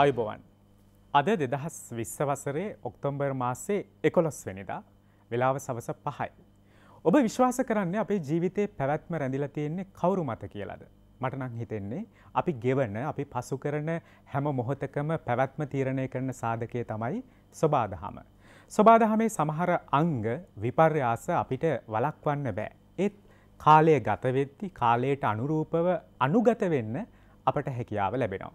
ආයුබවන් අද දෙදහස් විස්ස වසරේ ඔක්තොම්බර් මාසේ එකොළොස් වෙනිදා වෙලාව සවස පහයි. ඔබ විශ්වාස කරන්න අපේ ජීවිතය පැවැත්ම රැඳිල තියෙන්නේ කවුරු මත කියලාද. මටනං හිතෙන්නේ අපි ගෙවන අපි පසු කරන හැම මොහොතකම පැවැත්ම තීරණය කරන සාධකය තමයි ස්වබාදහම. ස්වබාදහමේ සමහර අංග විපර්යාස අපිට වලක්වන්න බෑ. ඒත් කාලය ගතවෙද්දි කාලයට අනුරූපව අනුගත වෙන්න අපට හැකියාව ලැබෙනවා.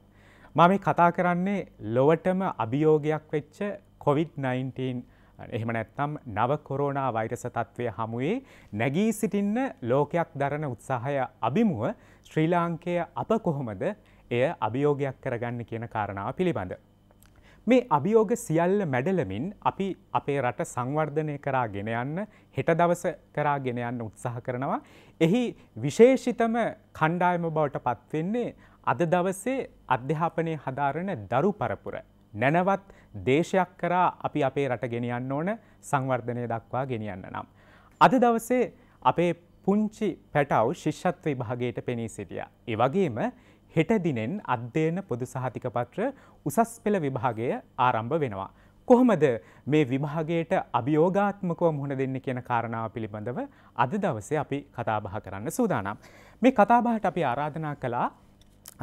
මම මේ කතා කරන්නේ ලොවටම අභියෝගයක් වෙච්ච COොVID-19 එහෙම නැත්නම් නව කොරෝනා වෛරස තත්ත්වය හමුවේ නැගී සිටින්න ලෝකයක් දරන උත්සාහය අභිමුව ශ්‍රී ලාංකය අප කොහොමද එය අභියෝගයක් කරගන්න කියන කාරණාව පිළිබඳ. මේ අභියෝග සියල්ල මැඩලමින් අපි අපේ රට සංවර්ධනය කරා ගෙන යන්න හෙට දවස කරා ගෙන යන්න උත්සාහ කරනවා. එහි විශේෂිතම කණ්ඩායම බවට පත්වෙන්නේ අද දවසේ අධ්‍යාපනය හදාරණ දරු පරපුර. නැනවත් දේශයක් කරා අපි අපේ රට ගෙනියන්න ඕන සංවර්ධනය දක්වා ගෙනියන්න නම්. අද දවසේ අපේ පුංචි පැටව් ශිෂ්ෂත්ව විභාගයට පෙනී සිටිය. එවගේම හෙටදිනෙන් අධ්‍යයන පොදු සහතික පත්‍ර උසස් පෙළ විභාගය ආරම්භ වෙනවා. කොහොමද මේ විභාගයට අභියෝගාත්මකව මුහුණ දෙන්න කියන කාරණාව පිළිබඳව අද දවසේ අපි කතාබහ කරන්න සූදානම්. මේ කතාබහට අපි ආරාධනා කළා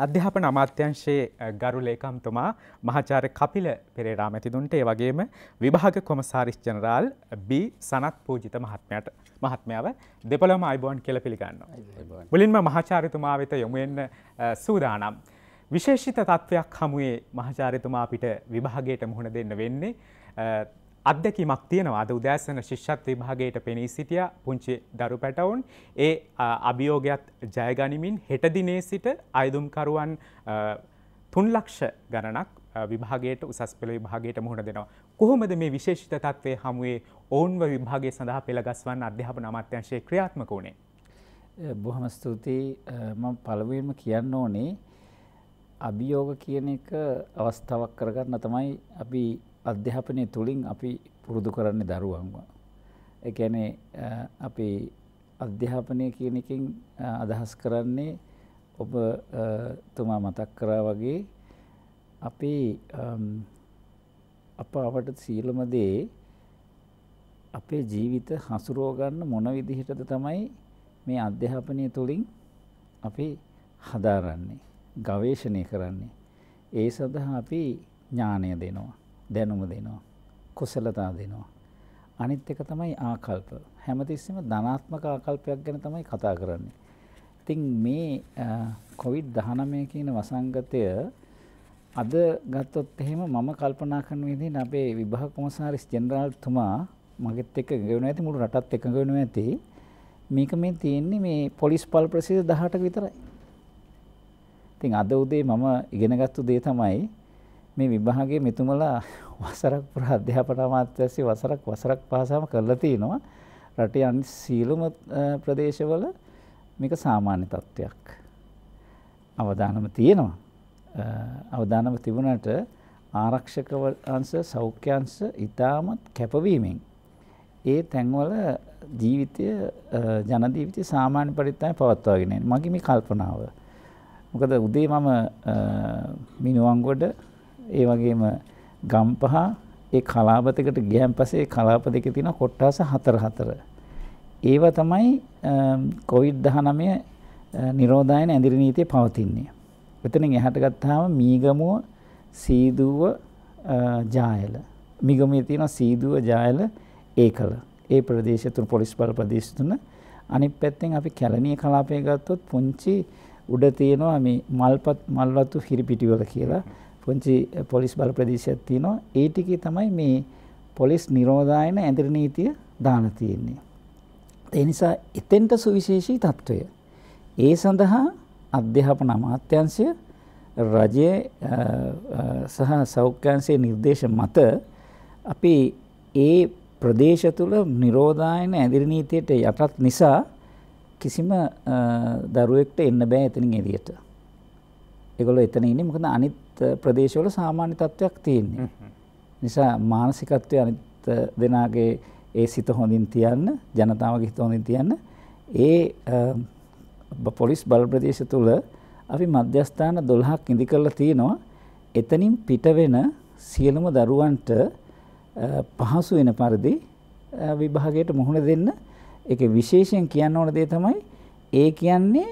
අධ්‍යාපන අමාත්‍යංශයේ ගරු ලේකම්තුමා මහාචාර්ය කපිල පෙරේරා මැතිතුන්ට ඒ වගේම විභාග කොමසාරිස් ජනරාල් B සනත් පූජිත මහත්මයාට මහත්මයාව දෙපළම අයිබෝන් කියලා පිළිගන්නවා. මුලින්ම මහාචාර්යතුමා වෙත යොමු වෙන්න සූදානම්. විශේෂිත තත්වයක් හමුවේ මහාචාර්යතුමා අපිට විභාගයට මුහුණ දෙන්න වෙන්නේ අත්දැකීමක් තියෙනවාද උදෑසන ශිෂ්‍යත් විභාගයට පෙනී සිටිය පුංචි දරු පැටවුන් ඒ අභියෝගයක් ජයගනිමින් හෙටදිනේ සිට අයදුම්කරුවන් තුන්ලක්ෂ ගණනක් විභාගයට උසස් පෙළ විභාගයට මුහුණ දෙනවා. කොහොමද මේ විශේෂිත තත්ත්වය හමුවේ ඔවුන්ව විභාගය සඳහා පෙළගස්වන්න අධ්‍යාපන අමාත්‍යංශයේ ක්‍රියාත්මක වුණේ. බොහොම ස්තුතියි මම පළවෙනිම කියන්න ඕනේ අභියෝග කියන එක අවස්ථාවක් කරගන්න තමයි අපි අධ්‍යාපනය තුළින් අපි පුරුදු කරන්නේ දරුවන්ව. එකැනේ අපි අධ්‍යාපනය කියනකින් අදහස් කරන්නේ ඔබ තුමා මතක් කරා වගේ අපි අප අපට සීලමදේ අපේ ජීවිත හසුරෝගන්න මොන විදිහටද තමයි මේ අධ්‍යාපනය තුළින් අපි හදාරන්නේ ගවේශණය කරන්නේ ඒ සඳහා අපි ඥානය දෙනවා දැනුම දෙනවා. කුසලතා දෙනවා. අනිත් එක තමයි ආකල්ප. හැමතිස්සෙම ධනාත්මක ආකල්පයක් ගැන තමයි කතා කරන්නේ. ඉතින් මේ කොවිඩ් 19 කියන වසංගතය අද ගත්තොත් එහෙම මම කල්පනා කරන විදිහට අපේ විභාග කොමසාරිස් ජෙනරාල්තුමා මගෙත් එක්ක ගෙවුණ ඇති මුළු රටත් එක්ක ගෙවුණ ඇති මේක මේ තියෙන්නේ මේ පොලිස් පල් ප්‍රසිද්ධ 18ක විතරයි. ඉතින් අද උදේ මම ඉගෙනගත්තු දේ තමයි මේ විභාගයේ මෙතුමලා වසරක් පුරා අධ්‍යාපන අමාත්‍යාංශයේ වසරක් වසරක් පාසම කරලා තිනවා රටේ අනිත් සීලම ප්‍රදේශවල මේක සාමාන්‍ය තත්ත්වයක් අවදානම තියෙනවා අවදානම තිබුණාට ආරක්ෂක අංශ සෞඛ්‍ය අංශ ඊටමත් කැපවීමෙන් ඒ තැන්වල ජීවිතය ජන ජීවිතය සාමාන්‍ය පරිද්දටම පවත්වාගෙන යන්නේ මගේ මේ කල්පනාව මොකද උදේ මම මිනුවන්ගොඩ ඒ වගේම ගම්පහ ඒ කලාපතකට ගියන් පස්සේ කලාප දෙකේ තියෙන කොට්ටාස හතර හතර. ඒව තමයි කොවිඩ් 19 නිරෝධායන ඇඳිරි නීතිය පවතින්නේ. එතනින් එහාට ගත්තාම මීගමුව සීදුව ජායල. මිගමුවේ තියෙන සීදුව ජායල ඒකල. ඒ ප්‍රදේශ තුන පොලිස් බල ප්‍රදේශ තුන අනිත් පැත්තෙන් අපි කැලණිය කලාපය ගත්තොත් පුංචි උඩ තියෙනවා මේ මල්පත් මල්වතු හිරිපිටිවල කියලා පුංචි පොලිස් බල ප්‍රදේශයක් තියෙනවා. ඒ ටිකේ තමයි මේ පොලිස් නිරෝධායන ඇඳිරි නීතිය දාලා තියෙන්නේ. ඒ නිසා එතෙන්ට සුවිශේෂී తত্ত্বය. ඒ සඳහා අධ්‍යාපන අමාත්‍යාංශය රජයේ සහ සෞඛ්‍යාංශයේ නිර්දේශ මත අපි ඒ ප්‍රදේශ තුල නිරෝධායන ඇඳිරි නීතියට යටත් නිසා කිසිම දරුවෙක්ට එන්න බෑ එතනින් එළියට. ඒගොල්ලෝ එතන ඉන්නේ මොකද අනිත් ප්‍රදේශවල සාමාන්‍ය තත්ත්වයක් තියෙන්නේ. නිසා මානසිකත්වය අනිත් දෙනාගේ ඒ සිත හොඳින් තියන්න ජනතාවගේ හිත හොඳින් තියන්න ඒ පොලිස් බල ප්‍රදේශ තුල අපි මධ්‍යස්ථාන 12ක් ඉදි කරලා තිනවා. එතනින් පිට වෙන සියලුම දරුවන්ට පහසු වෙන පරිදි විභාගයට මුහුණ දෙන්න ඒක විශේෂයෙන් කියන්න ඕන දේ තමයි ඒ කියන්නේ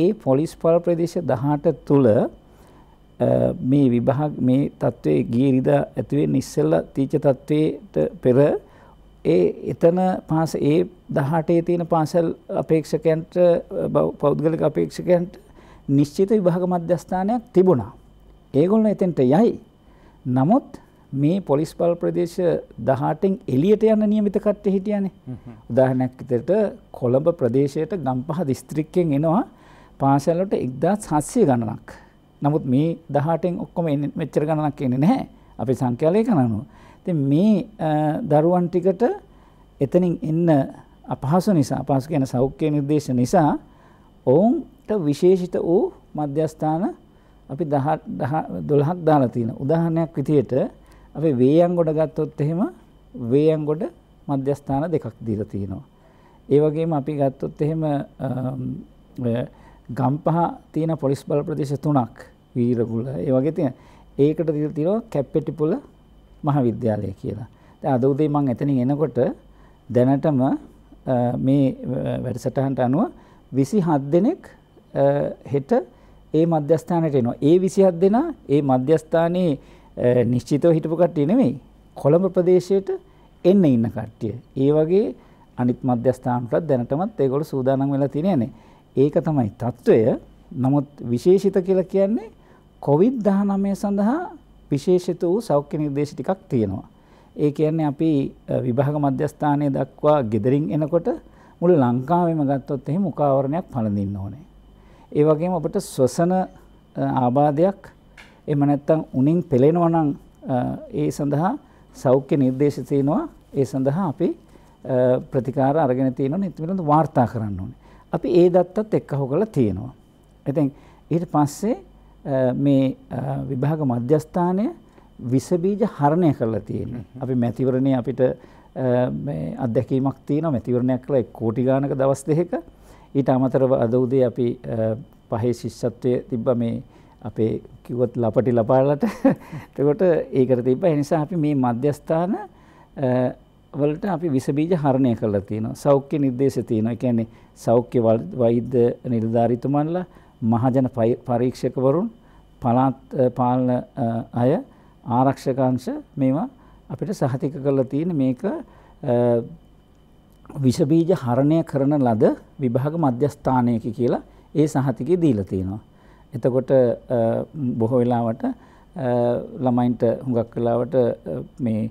ඒ පොලිස් පල ප්‍රදේශ 18 තුල මේ විභාග මේ தત્ත්වයේ ගියේ ඉරිදා ඇති වෙන්න ඉස්සෙල්ලා තීච தત્ත්වයට පෙර ඒ එතන පාස ඒ 18 තියෙන පාසල් අපේක්ෂකයන්ට පෞද්ගලික අපේක්ෂකයන්ට නිශ්චිත විභාග මධ්‍යස්ථානයක් තිබුණා. ඒගොල්ලෝ එතෙන්ට යයි. නමුත් මේ පොලිස් බල ප්‍රදේශ 18න් එළියට යන નિયમિત කට්ටිය හිටියානේ. උදාහරණයක් විදිහට කොළඹ ප්‍රදේශයට ගම්පහ දිස්ත්‍රික්කයෙන් එනවා පාසලට 1700 ගණනක්. නමුත් මේ 18න් ඔක්කොම මෙච්චර ගණනක් එන්නේ නැහැ අපේ සංඛ්‍යාලයක අනුව. ඉතින් මේ දරුවන් ටිකට එතනින් එන්න අපහසු නිසා අපහසු කියන සෞඛ්‍ය නිර්දේශ නිසා ඔවුන්ට විශේෂිත වූ මධ්‍යස්ථාන අපි 12ක් දාලා තියෙන. උදාහරණයක් විදියට අපි වේයන්ගොඩ ගත්තොත් එහෙම වේයන්ගොඩ මධ්‍යස්ථාන දෙකක් දීලා තියෙනවා. ඒ වගේම අපි ගත්තොත් එහෙම ගම්පහ තියෙන පොලිස් බල ප්‍රදේශ තුනක් වීරගුල ඒ වගේ තියෙන ඒකට තිල් තිරෝ කැප්පෙටිපුල මහවිද්‍යාලය කියලා. අද උදේ මං එතනින් එනකොට දැනටම මේ වැඩසටහන්ට අනුව විසි හත් දෙනෙක් හෙට ඒ මධ්‍යස්ථානයට එනවා. ඒ විසි හත් දෙනා ඒ මධ්‍යස්ථානයේ නිශ්චිතව හිටපු කට්ටිය නෙමෙයි. කොළඹ ප්‍රදේශයට එන්න ඉන්න කට්ටිය. ඒ වගේ අනිත් මධ්‍යස්ථානටත් දැනටමත් ඒගොල්ලෝ සූදානම් වෙලා තියෙනනේ. ඒක තමයි తত্ত্বය. නමුත් විශේෂිත කියලා කියන්නේ COVID-19 සඳහා විශේෂිත වූ සෞඛ්‍ය නිර්දේශ ටිකක් තියෙනවා. ඒ කියන්නේ අපි විභාග මධ්‍යස්ථානයේ දක්වා gederin එනකොට මුළු ලංකාවෙම ගත්තොත් එහෙම මුඛාවරණයක් පළඳින්න ඕනේ. ඒ වගේම අපිට ශ්වසන ආබාධයක් එහෙම නැත්නම් උණින් පෙලෙනවා නම් ඒ සඳහා සෞඛ්‍ය නිර්දේශ තියෙනවා. ඒ සඳහා අපි ප්‍රතිකාර අරගෙන තියෙනවා නිතරම වාර්තා කරන්න ඕනේ. අපි ඒ දත්තත් එක්ක අහු කරලා තියෙනවා. ඉතින් ඊට පස්සේ මේ විභාග මධ්‍යස්ථානය විස බීජ හරණය කරලා තියෙන්නේ. අපි මැතිවරණේ අපිට මේ අත්දැකීමක් තියෙනවා මැතිවරණයක් කළා කෝටි ගානක දවස් දෙකක. ඊට අමතරව අද උදේ අපි පහේ ශිෂ්‍යත්වයේ තිබ්බ මේ අපේ කිව්වත් ලපටි ලපාලට එතකොට ඒකට තිබ්බ. ඒ නිසා අපි මේ මධ්‍යස්ථාන වලට අපි විස බීජ හරණය කරලා තියෙනවා. සෞඛ්‍ය නිර්දේශ තියෙනවා. ඒ කියන්නේ සෞඛ්‍ය වෛද්‍ය නිලධාරීතුමන්ලා මහජන පරීක්ෂකවරුන් පළාත් පාලන අය ආරක්ෂක අංශ මේවා අපිට සහතික කරලා තියෙන මේක විස බීජ හරණය කරන ලද විභාග මධ්‍යස්ථානයක කියලා ඒ සහතිකේ දීලා තියෙනවා. එතකොට බොහෝ වෙලාවට ළමයින්ට හුඟක් වෙලාවට මේ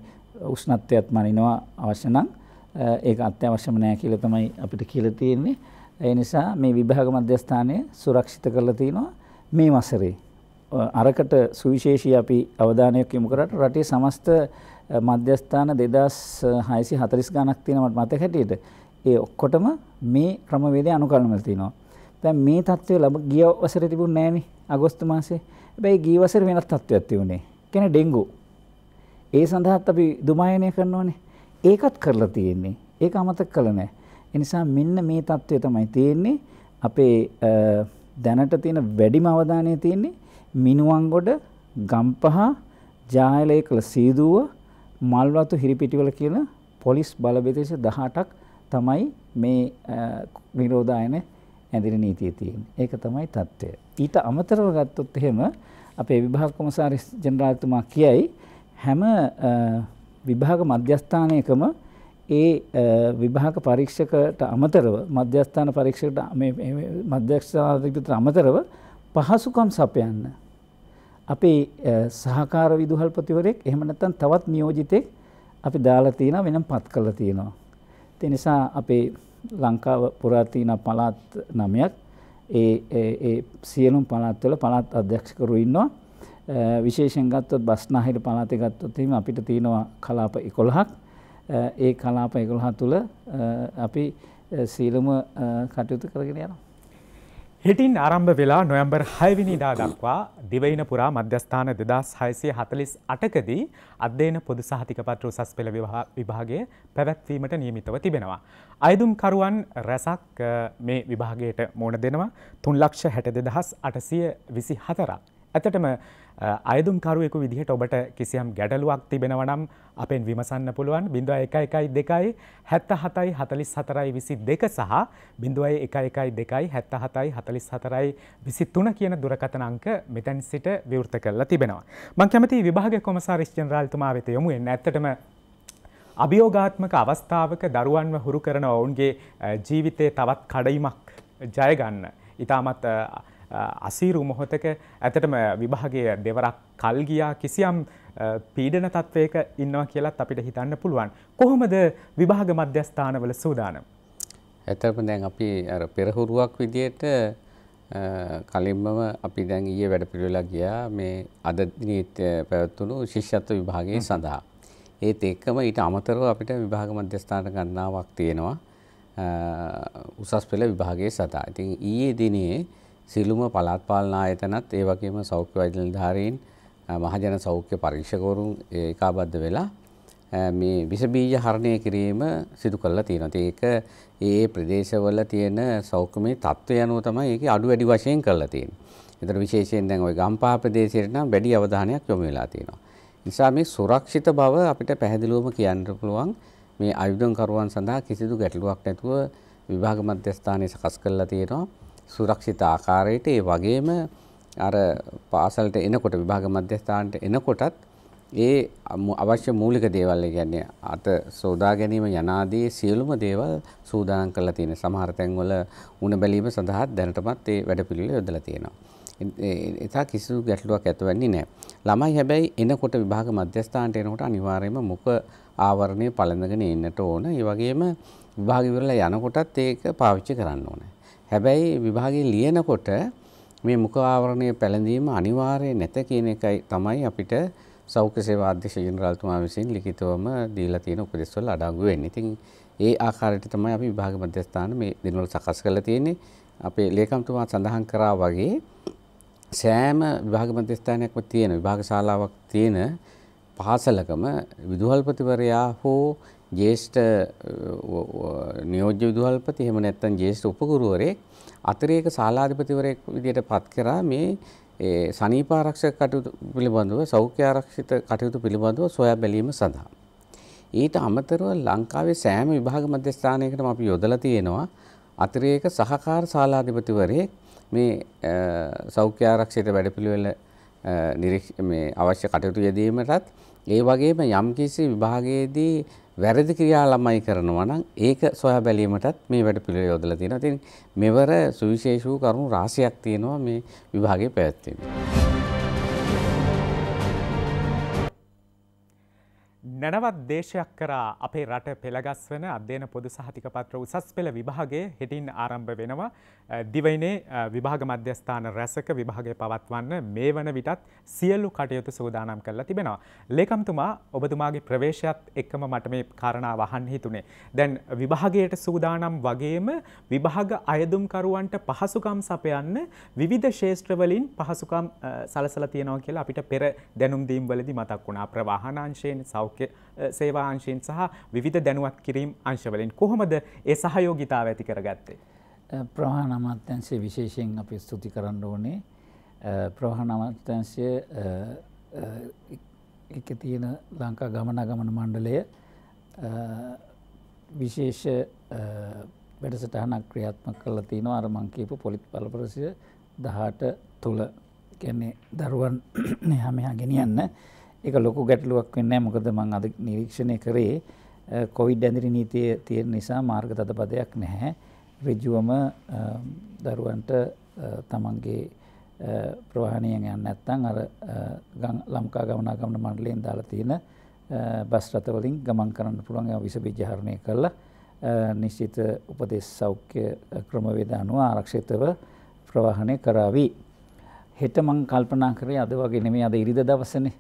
උෂ්ණත්වයත් මනිනවා අවශ්‍ය නම් ඒක අත්‍යවශ්‍යම නෑ කියලා තමයි අපිට කියලා තියෙන්නේ. ඒ නිසා මේ විභාග මධ්‍යස්ථානය සුරක්ෂිත කරලා තිනවා මේ වසරේ. අරකට සුවිශේෂී අපි අවධානයක් යොමු කරාට රටේ සමස්ත මධ්‍යස්ථාන 2640 ගණක් තියෙනවා මතක හැටියට. ඒ ඔක්කොටම මේ ක්‍රමවේදය අනුකරණය වෙලා තිනවා. දැන් මේ தත්ත්වය ලැබ ගිය වසරේ තිබුණ නෑනේ අගෝස්තු මාසේ. හැබැයි ගිය වසරේ වෙනත් தත්ත්වයක් තිබුණේ. කියන්නේ ඩෙන්ගු ඒ සඳහාත් අපි දුමායනය කරනවනේ. ඒකත් කරලා තියෙන්නේ. ඒක අමතක කළ නැහැ. ඒ නිසා මෙන්න මේ தত্ত্বය තමයි තියෙන්නේ අපේ දැනට තියෙන වැඩිම අවධානය තියෙන්නේ මිනුවන්ගොඩ ගම්පහ ජායලයේ කළ සීදුව මල්වතු හිරිපිටිවල කියන පොලිස් බලබෙදේශ 18ක් තමයි මේ විරෝධායන ඇඳිරි නීතිය තියෙන්නේ. ඒක තමයි தত্ত্বය. ඊට අමතරව ගත්තොත් එහෙම අපේ විභාග කොමසාරිස් ජනරාල්තුමා කියයි හැම විභාග මධ්‍යස්ථානයකම ඒ විභාග පරීක්ෂකට අමතරව මධ්‍යස්ථාන පරීක්ෂකට මධ්‍යස්ථානකට අමතරව පහසුකම් සපයන්න. අපේ සහකාර විදුහල්පතිවරෙක් එහෙම නැත්නම් තවත් නියෝජිතෙක් අපි දාලා තියෙනවා වෙනම් පත් කරලා තියෙනවා. ඒ නිසා අපේ ලංකාව පුරා තියෙන පළාත් නමයක් ඒ සියලුම පළාත්වල පළාත් අධ්‍යක්ෂකරු ඉන්නවා. විශේෂෙන් ගත්තොත් බස්නාහිර පළාතේ ගත්තොත් එහෙම අපිට තියෙනවා කලාප 11ක්. ඒ කලාප 11 තුල අපි සීලම කටයුතු කරගෙන යනවා. හිටින් ආරම්භ වෙලා නොයම්බර් හයවිනිදා දක්වා දිවයින පුරා මධ්‍යස්ථාන දෙදස් හයසේ හතලිස් අටකදී අධ්‍යයන පොදු සහතික පත්‍ර උසස් පෙළ විභාගය පැවැත්වීමට නියමිතව තිබෙනවා. අයදුම්කරුවන් රැසක් මේ විභාගයට මෝන දෙනවා තුන් ලක්ෂ හැට දෙදහස් අටසිය විසි හතරක්. ඇතටම අයදුම්කරුවෙකු විදිහට ඔබට කිසියම් ගැටලුවක් තිබෙනවනම් අපෙන් විමසන්න පුළුවන් බිඳුව එක එකයි දෙකයි හැත්ත හතයි හතලිස් හතරයි විසි දෙක සහ බිඳුවයි එක එකයි දෙකයි හැත්ත හතයි හතලිස් හතරයි විසි තුන කියන දුරකතන අංක මෙතැන් සිට විවෘත කරලා තිබෙනවා. මං කැමති විභාග කොමසාරිශ්චන්රාල්තුමා වෙත යොමු එන්න ඇත්තටම අභියෝගාත්මක අවස්ථාවක දරුවන්ව හුරු කරන ඔවුන්ගේ ජීවිතය තවත් කඩයිමක් ජයගන්න. ඉතාමත් අසීරු මොහොතක ඇතටම විභාගය දෙවරක් කල්ගියා කිසියම් පීඩන තත්ත්වයක ඉන්නවා කියලත් අපිට හිතන්න පුළුවන්. කොහොමද විභාග මධ්‍යස්ථානවල සූදානම්. ඇතම දැන් අපි පෙරහුරුවක් විදියට කලින්මම අපි දැන් ඊයේ වැඩ පිළිවෙලා ගියා මේ අද පැවැත්වුණු ශිෂ්‍යත්ව විභාගයේ සඳහා. ඒත් එක්කම ඊට අමතරව අපිට විභාග මධ්‍යස්ථාන ගණනාවක් තියෙනවා. උසස් පෙළ විභාගයේ සඳහා. ඉතින් ඊයේ දිනේ සියලුම පළාත් පාලන ආයතනත් ඒ වගේම සෞඛ්‍ය වෛද්‍ය නිලධාරීන් මහජන සෞඛ්‍ය පරීක්ෂකවරුන් ඒකාබද්ධ වෙලා මේ විස බීජ හරණය කිරීම සිදු කරලා තියෙනවා. ඒක ඒ ප්‍රදේශවල තියෙන සෞඛ්‍යමය තත්ත්වය අනුව තමයි ඒක අඩු වැඩි වශයෙන් කරලා තියෙන්නේ. ඒතර විශේෂයෙන් දැන් ওই ගම්පහ ප්‍රදේශයට නම් වැඩි අවධානයක් යොමු වෙලා තියෙනවා. නිසා මේ සුරක්ෂිත බව අපිට පැහැදිලිවම කියන්න පුළුවන් මේ ආයුධකරුවන් සඳහා කිසිදු ගැටලුවක් නැතුව විභාග මධ්‍යස්ථානයේ සකස් කරලා තියෙනවා. සුරක්ෂිත ආකාරයට ඒ වගේම අර පාසලට එනකොට විභාග මධ්‍යස්ථානට එනකොටත් ඒ අවශ්‍ය මූලික දේවල් කියන්නේ අත සෝදා ගැනීම යනාදී සියලුම දේවල් සූදානම් කරලා තියෙන සමහර තැන්වල උණ බැලීම සඳහා දැනටමත් ඒ වැඩපිළිවෙල යොදලා තියෙනවා. එතා කිසිදු ගැටලුවක් ඇතිවෙන්නේ නැහැ. ළමයි හැබැයි එනකොට විභාග මධ්‍යස්ථානට එනකොට අනිවාර්යයෙන්ම මුඛ ආවරණය පළඳගෙන ඉන්නට ඕන. ඒ වගේම විභාග ඉවරලා යනකොටත් ඒක පාවිච්චි කරන්න ඕනේ. හැබැයි විභාගයේ ලියනකොට මේ මුඛ ආවරණය පැළඳීම අනිවාර්ය නැත කියන එකයි තමයි අපිට සෞඛ්‍ය සේවා අධ්‍යක්ෂ ජෙනරාල්තුමා විසින් ලිඛිතවම දීලා තියෙන උපදෙස්වල අඩංගු වෙන්නේ. ඉතින් ඒ ආකාරයට තමයි අපි විභාග මධ්‍යස්ථාන මේ දිනවල සකස් කරලා තියෙන්නේ. අපේ ලේකම්තුමා සඳහන් කරා වගේ සෑම විභාග මධ්‍යස්ථානයක්ම තියෙන විභාග ශාලාවක් තියෙන පාසලකම විදුහල්පතිවරයා හෝ ජ්‍යෙෂ්ඨ නියෝජ්‍ය විදුහල්පති එහෙම නැත්නම් ජ්‍යෙෂ්ඨ උපගුරුවරයෙක් අතිරේක සාලාධිපතිවරයෙක් විදිහට පත් කරා මේ ඒ සනීප ආරක්ෂක කටයුතු පිළිබඳව සෞඛ්‍ය ආරක්ෂිත කටයුතු පිළිබඳව සොයා බැලීම සඳහා ඊට අමතරව ලංකාවේ සෑම විභාග මධ්‍යස්ථානයකටම අපි යොදලා තියෙනවා අතිරේක සහකාර සාලාධිපතිවරයෙක් මේ සෞඛ්‍ය ආරක්ෂිත වැඩපිළිවෙල මේ අවශ්‍ය කටයුතු යෙදීමටත් ඒ වගේම යම්කිසි විභාගයේදී වැරදි ක්‍රියා ළමයි කරනවා නම් ඒක සොයා බැලීමටත් මේ වැඩපිළිවෙල යොදලා තියෙනවා. ඉතින් මෙවර සුවිශේෂ වූ කරුණු රාශියක් තියෙනවා මේ විභාගයේ පැවැත්වෙන්නේ. නැනවත් දේශයක් කරා අපේ රට පෙළගස් වන අධ්‍යයන පොදු සහතික පත්‍ර උසස් පෙළ විභාගේ හෙටින් ආරම්භ වෙනවා. දිවයිනේ විභාග මධ්‍යස්ථාන රැසක විභාගය පවත්වන්න මේ වන විටත් සියල්ලු කටයුතු සූදානම් කරලා තිබෙනවා. ලේකම්තුමා ඔබතුමාගේ ප්‍රවේශයත් එක්කම මට මේ කාරණා වහන් හිතුනේ. දැන් විභාගයට සූදානම් වගේම විභාග අයදුම්කරුවන්ට පහසුකම් සපයන්න විවිධ ශේෂත්‍රවලින් පහසුකම් සලසල තියෙනවා කියලා අපිට පෙර දැනුම් දීම්වලදි මතක් වුණා ප්‍රවාහනාංශයෙන් සෞඛ්‍ය සේවා අංශයෙන් සහ විධ දැනුවත් කිරීම් අංශවලින් කොහොමද ඒ සහයෝගිතාව ඇති කරගත්තේ. ප්‍රහණ අමාත්‍යංශය විශේෂයෙන් අපි ස්තුති කරන්න ඕනේ ප්‍රහණ අමාත්‍යංශය එක තියෙන ලංකා ගමන ගමන මණ්ඩලය විශේෂ වැඩසටහනක් ක්‍රියාත්ම කල තියෙනවා අරමංකීපු පොලිත් පලපරසිය දහට තුළ කැන්නේ දරුවන් හැමයා ගෙනියන්න ඒක ලොකු ගැටලුවක් වෙන්නේ මොකද මම අද නිරීක්ෂණය කරේ කොවිඩ් ඇඳිරි නීතිය තියෙන නිසා මාර්ග තදපදයක් නැහැ. ඍජුවම දරුවන්ට තමන්ගේ ප්‍රවාහණයෙන් යන්න නැත්නම් අර ලංකා ගමනාගමන මණ්ඩලයෙන් දාලා තියෙන බස් රථ වලින් ගමන් කරන්න පුළුවන් ඒවා විස බීජ හරණය කරලා නිශ්චිත උපදේශ සෞඛ්‍ය ක්‍රමවේද අනුව ආරක්ෂිතව ප්‍රවාහණය කරાવી. හෙට මම කල්පනා කරේ අද වගේ නෙමෙයි අද ඉරිදා දවසනේ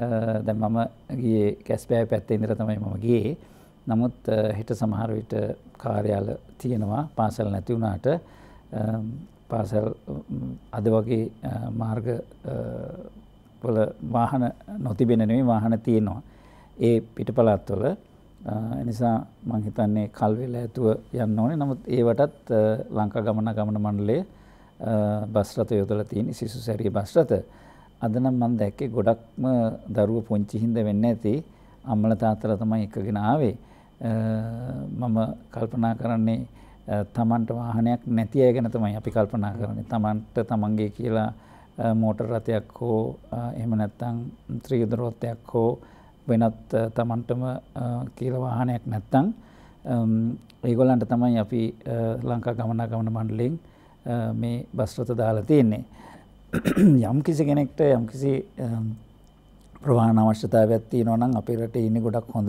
දැ මම ගිය කැස්බෑ පැත්ත ඉදිර තමයි මම ගේ නමුත් හිට සමහරවිට කාර්යාල තියෙනවා පාසල් නැතිවුණාට පාසල් අද වගේ මාර්ග වල වාහන නොතිබෙනනේ වාහන තියෙනවා ඒ පිටපලත්වල නිසා මංහිතන්නේ කල්වෙල ඇතුව යන්න ඕනේ නමුත් ඒවටත් ලංකා ගමන ගමන මණ්ඩලේ බස්රත යොදල තියෙන සිසු සැරී බස්රත අද නම් මම දැක්කේ ගොඩක්ම දරුවෝ පුංචි හින්දා වෙන්නේ නැති අම්මලා තාත්තලා තමයි එකගෙන ආවේ. මම කල්පනා කරන්නේ තමන්ට වාහනයක් නැති අය ගැන තමයි අපි කල්පනා කරන්නේ. තමන්ට තමන්ගේ කියලා මෝටර් රථයක් හෝ එහෙම නැත්නම් ත්‍රිවිධ රථයක් හෝ වෙනත් තමන්ටම කියලා වාහනයක් නැත්නම් ඒගොල්ලන්ට තමයි අපි ලංකා ගමනාගමන මණ්ඩලයෙන් මේ බස් රථ දාලා තියෙන්නේ. යම් කිසි කෙනෙක්ට යම් කිසි ප්‍රවාහන අවශ්‍යතාවයක් තියෙනවා නම් අපේ රටේ ඉන්නේ ගොඩක් හොඳ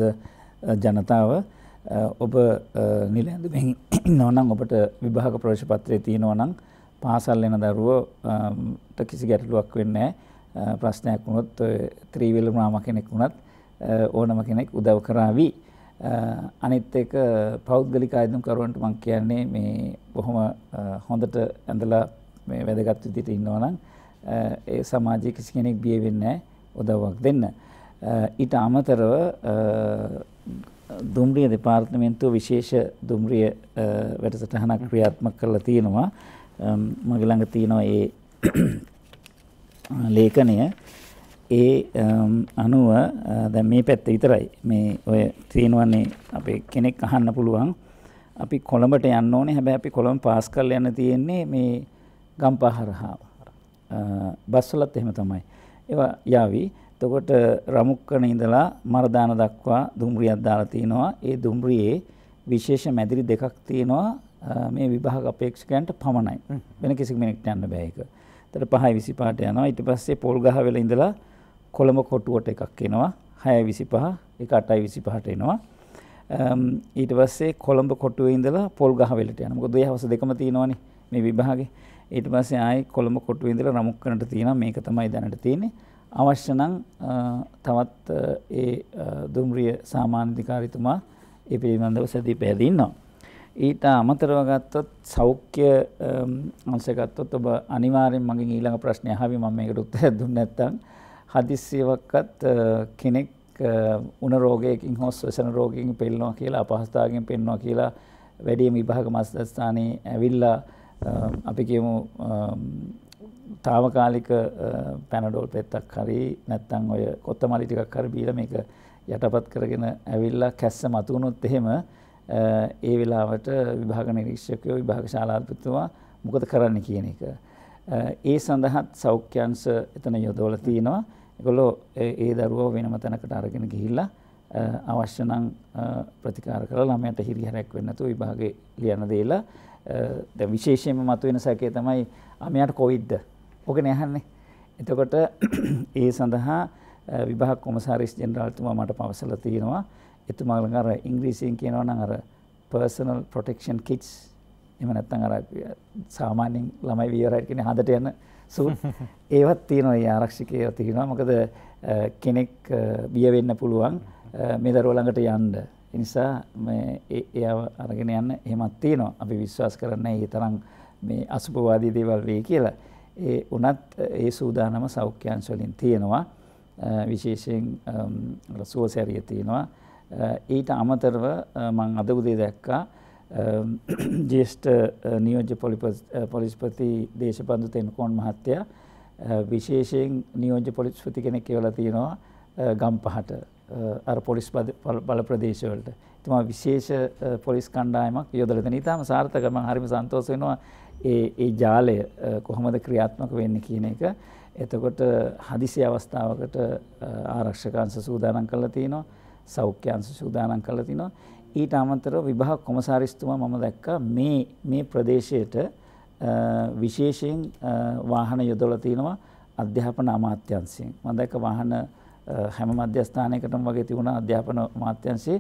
ජනතාව ඔබ නිලැඳුමින් ඉන්නවා නම් ඔබට විභාග ප්‍රවේශ පත්‍රය තියෙනවා නම් පාසල් යන දරුවෝට කිසි ගැටලුවක් වෙන්නේ නැහැ ප්‍රශ්නයක් වුණොත් ත්‍රිවිල නාම කෙනෙක් වුණත් ඕනම කෙනෙක් උදව් කරાવી අනිත් එක පෞද්ගලික ආයතනකරුවන්ට මම කියන්නේ මේ බොහොම හොඳට ඇඳලා මේ වැදගත් විදිහට ඉන්නවා නම් ඒ සමාජයේ කිසි කෙනෙක් බිය වෙන්නේ උදව්වක් දෙන්න. ඊට අමතරව දුම්රිය දෙපාර්තමේන්තුව විශේෂ දුම්රිය වැඩසටහනක් ක්‍රියාත්මක කරලා තියෙනවා. මගේ ළඟ තියෙනවා ඒ ලේඛනය. ඒ අනුව දැන් මේ පැත්ත විතරයි. මේ ඔය තියෙනවනේ අපේ කෙනෙක් අහන්න පුළුවන්. අපි කොළඹට යන්න ඕනේ. හැබැයි අපි කොළඹ පාස් කරලා යන්න තියෙන්නේ මේ ගම්පහ හරහා. බස්වලත් එහෙම තමයි. ඒවා යාවි. එතකොට රමුක්කන ඉඳලා මරදාන දක්වා දුම්රියක් දාලා තිනවා. ඒ දුම්රියේ විශේෂ මැදිරි දෙකක් තියෙනවා මේ විභාග අපේක්ෂකයන්ට පමණයි. වෙන කිසි කෙනෙක්ට යන්න බෑ ඒක. එතන 5:25ට යනවා. ඊට පස්සේ පොල්ගහ වෙලා ඉඳලා කොළඹ කොටුවට එකක් එනවා. 6:25 ඒක 8:25ට එනවා. ඊට පස්සේ කොළඹ කොටුවේ ඉඳලා පොල්ගහ වෙලට යනවා. මොකද ඒ හවස දෙකම තියෙනවානේ මේ විභාගේ. ඊට පස්සේ ආයි කොළඹ කොටුවේ ඉඳලා රමුක්කනට තියෙනවා මේක තමයි දැනට තියෙන්නේ. අවශ්‍ය නම් තවත් ඒ දුම්රිය සාමාන්‍යධිකාරීතුමා ඒ පිළිබඳව සැදී පැහැදී ඉන්නවා. ඊට අමතරව ගත්තොත් සෞඛ්‍ය අංශය ගත්තොත් ඔබ අනිවාර්යෙන් මගෙන් ඊළඟ ප්‍රශ්නය අහවි මම මේකට උත්තරයක් දුන්නේ නැත්නම් හදිස්සියවක්වත් කෙනෙක් උණ රෝගයකින් හෝ ස්වසන රෝගයකින් පෙළනවා කියලා අපහසුතාවයෙන් පෙළනවා කියලා වැඩිම විභාග මධ්‍යස්ථානයේ ඇවිල්ලා අපි කියමු තාවකාලික පැනඩෝල් පෙත්තක් හරි නැත්තං ඔය කොත්තමලි ටිකක් හරි බීලා මේක යටපත් කරගෙන ඇවිල්ලා කැස්ස මතුවුණොත් එහෙම ඒ වෙලාවට විභාග නිරීක්ෂකයෝ විභාග ශාලාධිපතිතුමා මොකද කරන්න කියන එක. ඒ සඳහාත් සෞඛ්‍යංශ එතන යොදවලා තිනවා. ඒගොල්ලෝ ඒ දරුවව වෙනම තැනකට අරගෙන ගිහිල්ලා අවශ්‍ය නම් ප්‍රතිකාර කරලා ළමයට හිරිහැරක් වෙන්න නැතුව විභාගේ ලියන දේලා ද විශේෂයෙන්ම මතුවෙන සැකේ තමයි අමයාට කොවිද්ද ඕක නැහන්නේ එතකොට ඒ සඳහා විභාග කොමසාරිස් ජෙනරාල්තුමා මට පවසලා තියෙනවා එතුමා ළඟ අර ඉංග්‍රීසියෙන් කියනවා නම් අර personal protection kits එහෙම නැත්නම් අර සාමාන්‍යයෙන් ළමයි විවරයට කියන්නේ හදට යන සූට් ඒවත් තියෙනවා ඒ ආරක්ෂකයෝ තියෙනවා මොකද කෙනෙක් බිය වෙන්න පුළුවන් මේ දරුවා ළඟට යන්න ඒ නිසා මේ එයාව අරගෙන යන්න එහෙමත් තියෙනවා. අපි විශ්වාස කරන්නේ ඒ තරම් මේ අසුභවාදී දේවල් වෙයි කියලා. ඒ උනත් ඒ සූදානම සෞඛ්‍යංශ වලින් තියෙනවා. විශේෂයෙන් රසෝසැරිය තියෙනවා. ඊට අමතරව මම අද උදේ දැක්කා ජේෂ්ඨ නියෝජ්‍ය පොලිස්පති දේශපන්දු තෙන්කෝන් මහත්තයා විශේෂයෙන් නියෝජ්‍ය පොලිස්පති කෙනෙක් කියලා තියෙනවා ගම්පහට අර පොලිස් බල ප්‍රදේශවලට. තුමා විශේෂ පොලිස් කණ්ඩායමක් යොදල දෙන ඉතාම සාර්ථකම හරිම සන්තෝෂ වෙනවා ඒ ඒ ජාලය කොහොමද ක්‍රියාත්මක වෙන්නේ කියන එක. එතකොට හදිසි අවස්ථාවකට ආරක්ෂකංශ සූදානම් කරලා තිනවා. සෞඛ්‍යංශ සූදානම් කරලා තිනවා. ඊට අමතරව විභාග කොමසාරිස්තුමා මම දැක්කා මේ මේ ප්‍රදේශයට විශේෂයෙන් වාහන යොදවලා තිනවා අධ්‍යාපන අමාත්‍යාංශයෙන්. මම දැක්ක වාහන හැම මධ්‍යස්ථානයකටම වගේ තිබුණ අධ්‍යාපන අමාත්‍යංශයේ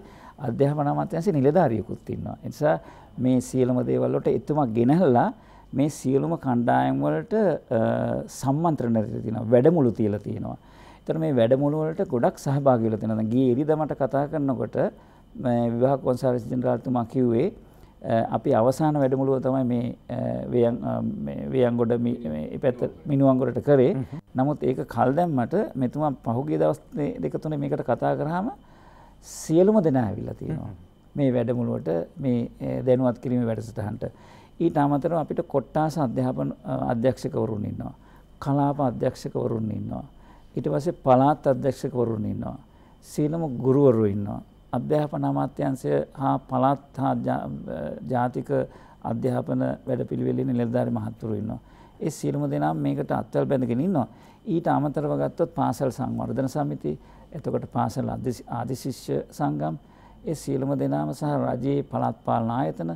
අධ්‍යාපන අමාත්‍යංශයේ නිලධාරියෙකුත් ඉන්නවා. ඒ නිසා මේ සියලුම දේවල් වලට එතුමා ගෙනහලා මේ සියලුම කණ්ඩායම් වලට සම්මන්ත්‍රණ දීලා තියෙනවා. වැඩමුළු තියලා තියෙනවා. ඒතර මේ වැඩමුළු වලට ගොඩක් සහභාගී වෙලා තියෙනවා. ගියේ ඉරිදා මට කතා කරනකොට මේ විවාහ කොන්සාල්ස් ජෙනරාල්තුමා කිව්වේ අපි අවසාන වැඩමුළුව තමයි මේ වියන්ගොඩ පැත්ත මිනිුවන්ගොඩට කරේ නමුත් ඒක කල් දැම්මට මෙතුමා පහුගේ දවස් දෙකතුන මේකට කතා කරහම සියලුම දෙනා ඇවිල්ලා තියෙනවා මේ වැඩමුළුවට මේ දැනුවත් කිරීම වැඩසටහන්ට ඊට අමතරව අපිට කොට්ටාස අධ්‍යාපන අධ්‍යක්ෂකවරුන් ඉන්නවා කලාප අධ්‍යක්ෂකවරුන් ඉන්නවා ඊට පස්සේ පළාත් අධ්‍යක්ෂකවරුන් ඉන්නවා සීලම ගුරුවරු ඉන්නවා අධ්‍යාපන අමාත්‍යංශය හා පළාත් හා ජාතික අධ්‍යාපන වැඩපිළිවෙලේ නිලධාරී මහත්වරු ඉන්නවා. ඒ සියලුම දෙනා මේකට අත්වල් බැඳගෙන ඉන්නවා. ඊට අමතරව ගත්තොත් පාසල් සංවර්ධන සමිති, එතකොට පාසල් ආදිශිෂ්‍ය සංගම්, ඒ සියලුම දෙනාම සහ රජයේ පළාත් පාලන ආයතන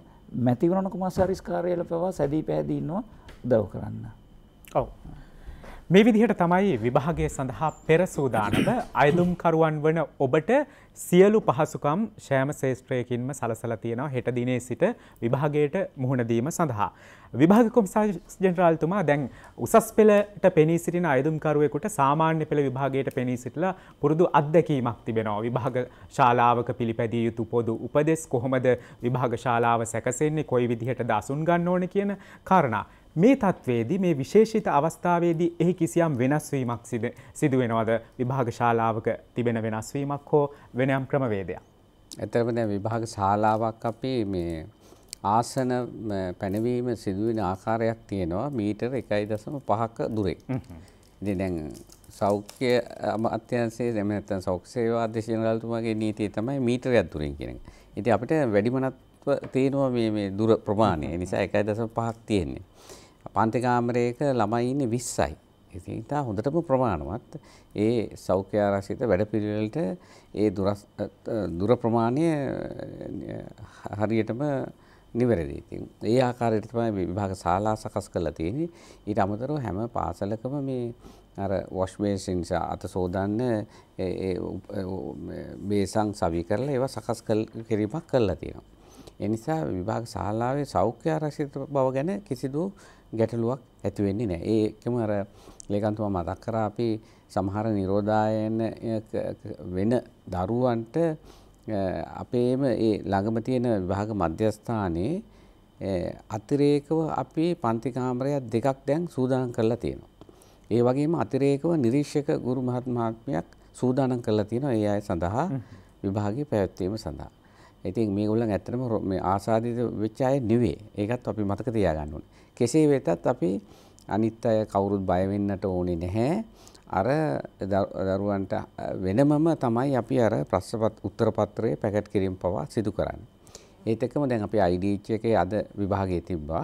මැතිවරණ කුමාරසාරිස් කාර්යාලය පවා සැදී පැහැදී ඉන්නවා උදව් කරන්න. ඔව්. මේ විදිහට තමයි විභාගය සඳහා පෙරසූදානම අයදුම්කරුවන් වන ඔබට සියලු පහසුකම් ශෑම ශේෂත්‍රයකින්ම සලසල තියෙනවා හෙට දිනේ සිට විභාගයට මුහුණදීම සඳහා. විභාග කොමසාජ් ජෙනරාල්තුමා දැන් උසස් පෙළට පෙනී සිටින අයදුම්කරුවෙකුට සාමාන්‍ය පෙළ විභාගයට පෙනී සිටලා පුරුදු අත්දැකීමක් තිබෙනවා. විභාග ශාලාවක පිළිපැදිය යුතු පොදු උපදෙස් කොහොමද විභාග ශාලාව සැකසෙන්නේ කොයි විදිහට දසුන් ගන්න ඕන කියන කාරණා. මේ තත්ත්වේදී මේ විශේෂිත අවස්ථාවේදී එහි කිසියම් වෙනස්වීමක් සිදුවෙනවද විභාග ශාලාවක තිබෙන වෙනස්වීමක් හෝ වෙනයම් ක්‍රමවේදයක්. ඇතරම දැ විභාග ශාලාවක් අපි මේ ආසන පැනවීම සිදුවෙන ආකාරයක් තියෙනවා මීටර් එකයි දසම පහක දුරේ. ඉදි දැන් සෞඛ්‍ය අමාත්‍යන්සේ දැමනත්තන් සෞක්ෂේවා අධ්‍යශනගල්තුමාගේ නීතිය තමයි මීටරයක් දුරින් කියෙන. ඉති අපිට වැඩිමනත්ව තියෙනවා මේ දුර ප්‍රමාණය නිසා එකයි දසම පහක් තියෙන්නේ. පන්තිකාමරයක ළමයින්න විස්සයි. ඉති ඉතා හොඳටම ප්‍රමාණවත් ඒ සෞඛ්‍යාරශිත වැඩපිළිවෙලට ඒ දුර ප්‍රමාණය හරියටම නිවැරදි ඉතින් ඒ ආකාරයට තමයි විභාග ශාලා සකස් කරලා තියෙන්නේ ඊට අමතරව හැම පාසලකම මේ අර වොෂ් බේසින් නිසා අත සෝදන්න ඒ බේසන් සවි කරලා ඒවා සකස් කිරීමක් කරලා තියෙනවා ඒ නිසා විභාග ශාලාවේ සෞඛ්‍ය ආරක්ෂිත බව ගැන කිසිදු ගැටලුවක් ඇති වෙන්නේ නැහැ. ඒකම අර ලේකන්තුමා මතක් කරා අපි සමහර නිරෝධායන වෙන දරුවන්ට අපේම ඒ ළඟම තියෙන විභාග මධ්‍යස්ථානයේ අතිරේකව අපි පන්ති කාමරය දෙකක් දැන් සූදානම් කරලා තියෙනවා. ඒ වගේම අතිරේකව නිරීක්ෂක ගුරු මහත්මාත්මයක් සූදානම් කරලා තියෙනවා ඒ අය සඳහා විභාගයේ පැවැත්වීම සඳහා. ඉතින් මේගොල්ලන් ඇත්තටම මේ ආසාදිත වෙච්ච අය නෙවෙයි. ඒකත් අපි මතක තියාගන්න ඕනේ. කෙසේ වෙතත් අපි අනිත් අය කවුරුත් බය වෙන්නට ඕනේ නැහැ. අර දරුවන්ට වෙනමම තමයි අපි අර ප්‍රශ්නපත් උත්තර පත්‍රයේ පැකට් කිරීම පවා සිදු කරන්නේ. ඒත් එක්කම දැන් අපි IDH එකේ අද විභාගයේ තිබ්බා.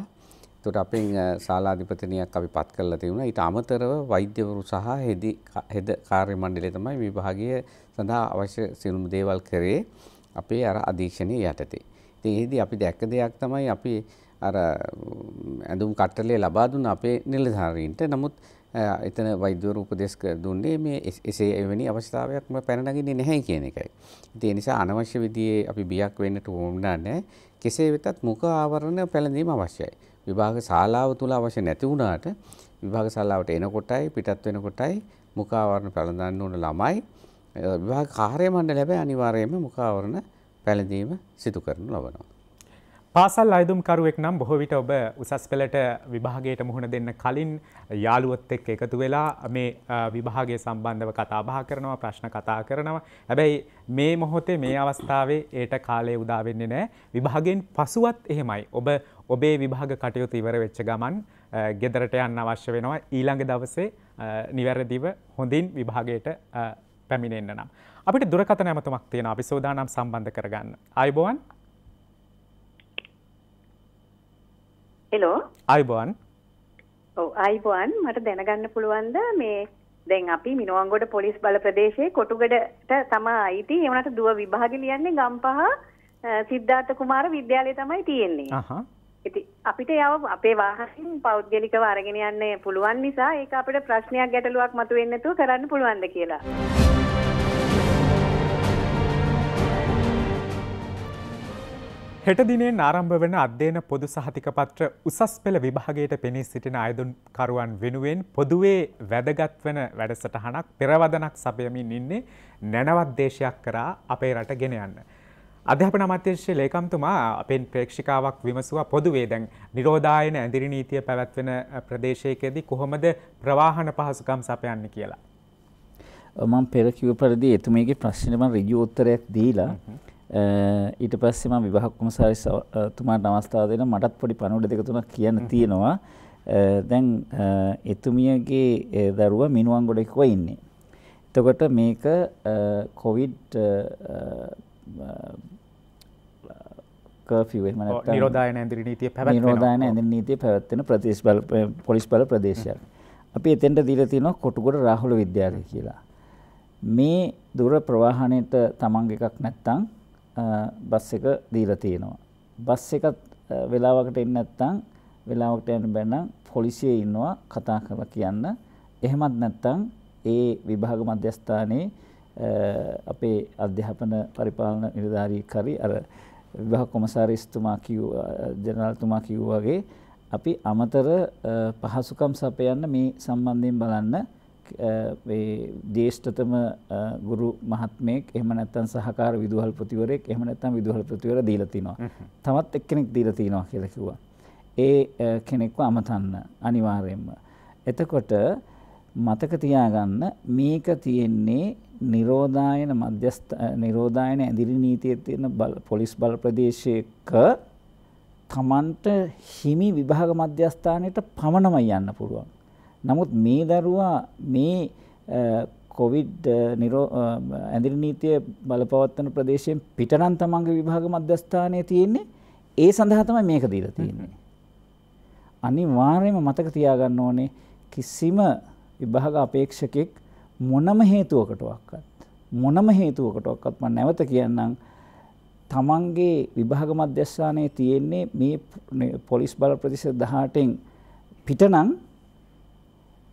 එතකොට අපෙන් ශාලාධිපතිනියක් අපි පත් කරලා තිබුණා. ඊට අමතරව වෛද්‍යවරු සහ හෙදි හෙද කාර්ය මණ්ඩලය තමයි විභාගය සඳහා අවශ්‍ය සියලුම දේවල් කරේ අපේ අර අධීක්ෂණයේ යටතේ. ඉතින් එහිදී අපි දැක්ක දෙයක් තමයි අපි අර ඇඳුම් කට්ටලේ ලබා දුන්න අපේ නිලධාරීන්ට නමුත් එතන වෛද්‍යවරු උපදෙස් දුන්නේ මේ එසේ එවැනි අවස්ථාවයක්ම පැන නගින්නේ නැහැ කියන එකයි. ඉතින් ඒ නිසා අනවශ්‍ය විදිහේ අපි බියක් වෙන්නට ඕන නැහැ. කෙසේ වෙතත් මුඛ ආවරණ පැළඳීම අවශ්‍යයි. විභාග ශාලාව තුල අවශ්‍ය නැති වුණාට විභාග ශාලාවට එනකොටයි පිටත් වෙනකොටයි මුඛ ආවරණ පැළඳන්න ඕන ළමයි විභාග කාර්ය මණ්ඩලය හැබැයි අනිවාර්යයෙන්ම මුඛ ආවරණ පැළඳීම සිදු කරනු ලබනවා. පාසල් අයදුම්කරුවෙක් නම් බොහෝ විට ඔබ උසස් පෙළට විභාගයට මුහුණ දෙන්න කලින් යාළුවොත් එක්ක එකතු වෙලා මේ විභාගය සම්බන්ධව කතා බහ කරනවා ප්‍රශ්න කතා කරනවා. හැබැයි මේ මොහොතේ මේ අවස්ථාවේ ඒට කාලය උදා වෙන්නේ නැහැ. විභාගයෙන් පසුවත් එහෙමයි. ඔබ ඔබේ විභාග කටයුතු ඉවර වෙච්ච ගමන් ගෙදරට යන්න අවශ්‍ය වෙනවා. ඊළඟ දවසේ නිවැරදිව හොඳින් විභාගයට පැමිණෙන්න නම්. අපිට දුරකථන ඇමතුමක් තියෙනවා. අපි සෝදානම් සම්බන්ධ කරගන්න. ආයුබෝවන්. හෙලෝ අයිබෝන් ඔව් අයිබෝන් මට දැනගන්න පුළුවන්ද මේ දැන් අපි මිනුවන්ගොඩ පොලිස් බල ප්‍රදේශයේ කොටුගඩට තමයි අයිති ඒ වුණාට දුව විභාගෙ ලියන්නේ ගම්පහ සිද්ධාර්ථ කුමාර විද්‍යාලය තමයි තියෙන්නේ. අහහ. ඉතින් අපිට යව අපේ වාහනෙන් පෞද්ගලිකව අරගෙන යන්න පුළුවන් නිසා ඒක අපිට ප්‍රශ්නයක් ගැටලුවක් මතුවෙන්නේ නැතුව කරන්න පුළුවන්ද කියලා. හෙට දිනෙන් ආරම්භ වන අධ්‍යයන පොදු සහතික පත්‍ර උසස් පෙළ විභාගයට පෙනී සිටින අයදුන්කරුවන් වෙනුවෙන් පොදුවේ වැදගත් වන වැඩසටහනක් පෙරවදනක් සපයමින් ඉන්නේ නැනවත් දේශයක් කරා අපේ රට ගෙන යන්න. අධ්‍යාපන අමාත්‍යංශයේ ලේකම්තුමා අපෙන් ප්‍රේක්ෂිකාවක් විමසුවා පොදුවේ දැන් නිරෝධායන ඇඳිරි නීතිය පැවැත්වෙන ප්‍රදේශයකදී කොහොමද ප්‍රවාහන පහසුකම් සපයන්නේ කියලා. මම පෙර කිව්ව පරිදි එතුමියගේ ප්‍රශ්නෙට මම ඍජු උත්තරයක් දීලා ඊට පස්සේ මම විභාග කොමසාරිස් තුමාට අවස්ථාව දෙන මටත් පොඩි පණුඩ දෙක තුනක් කියන්න තියෙනවා. දැන් එතුමියගේ දරුවා මිනුවන්ගොඩ එකව ඉන්නේ. එතකොට මේක කොවිඩ් කර්ෆියු එහෙම නැත්නම් නිරෝධායන ඇඳිරි නීතිය පැවැත්වෙන නිරෝධායන ඇඳිරි නීතිය පැවැත්වෙන ප්‍රදේශ බල පොලිස් බල ප්‍රදේශයක්. අපි එතෙන්ට දීලා තියෙනවා කොටුගොඩ රාහුල විද්‍යාලය කියලා. මේ දුර ප්‍රවාහණයට තමන්ගේ එකක් නැත්නම් බස් එක දීලා තියෙනවා. බස් එකත් වෙලාවකට එන්නේ නැත්නම් වෙලාවකට යන්න බැන්නම් පොලිසියේ ඉන්නවා කතා කරලා කියන්න. එහෙමත් නැත්නම් ඒ විභාග මධ්‍යස්ථානයේ අපේ අධ්‍යාපන පරිපාලන නිලධාරී කරි අර විභාග කොමසාරිස්තුමා කිව් ජනරල්තුමා කිව්වා වගේ අපි අමතර පහසුකම් සපයන්න මේ සම්බන්ධයෙන් බලන්න ජේෂ්ඨතම ගුරු මහත්මයෙක් එහෙම නැත්නම් සහකාර විදුහල්පතිවරයෙක් එහෙම නැත්නම් විදුහල්පතිවර දීලා තිනවා. තවත් එක්කෙනෙක් දීලා තිනවා කියලා කිව්වා. ඒ කෙනෙක්ව අමතන්න අනිවාර්යයෙන්ම. එතකොට මතක තියාගන්න මේක තියෙන්නේ නිරෝධායන මධ්‍යස්ථ නිරෝධායන ඇඳිරි නීතියේ තියෙන පොලිස් බල ප්‍රදේශයක තමන්ට හිමි විභාග මධ්‍යස්ථානයට පමණමයි යන්න පුළුවන්. නමුත් මේ දරුවා මේ කොවිඩ් නිරෝ ඇඳරි නීතිය බලපවත්වන ප්‍රදේශයෙන් පිටනන් තමන්ගේ විභාග මධ්‍යස්ථානය තියෙන්නේ ඒ සඳහතම මේක දීර තියෙන්නේ. අනි වාර්යම මතක තියාගන්න ඕනේ කිසිම විභාග අපේක්ෂකෙක් මොනම හේතුවකටුවක්කත් මොනම හේතුවකටුවක්කත් ම නැවත කියන්නම් තමන්ගේ විභාග මධ්‍යස්ථානය තියෙන්නේ මේ පොලිස් බල ප්‍රතිශ දහටෙන් පිටනං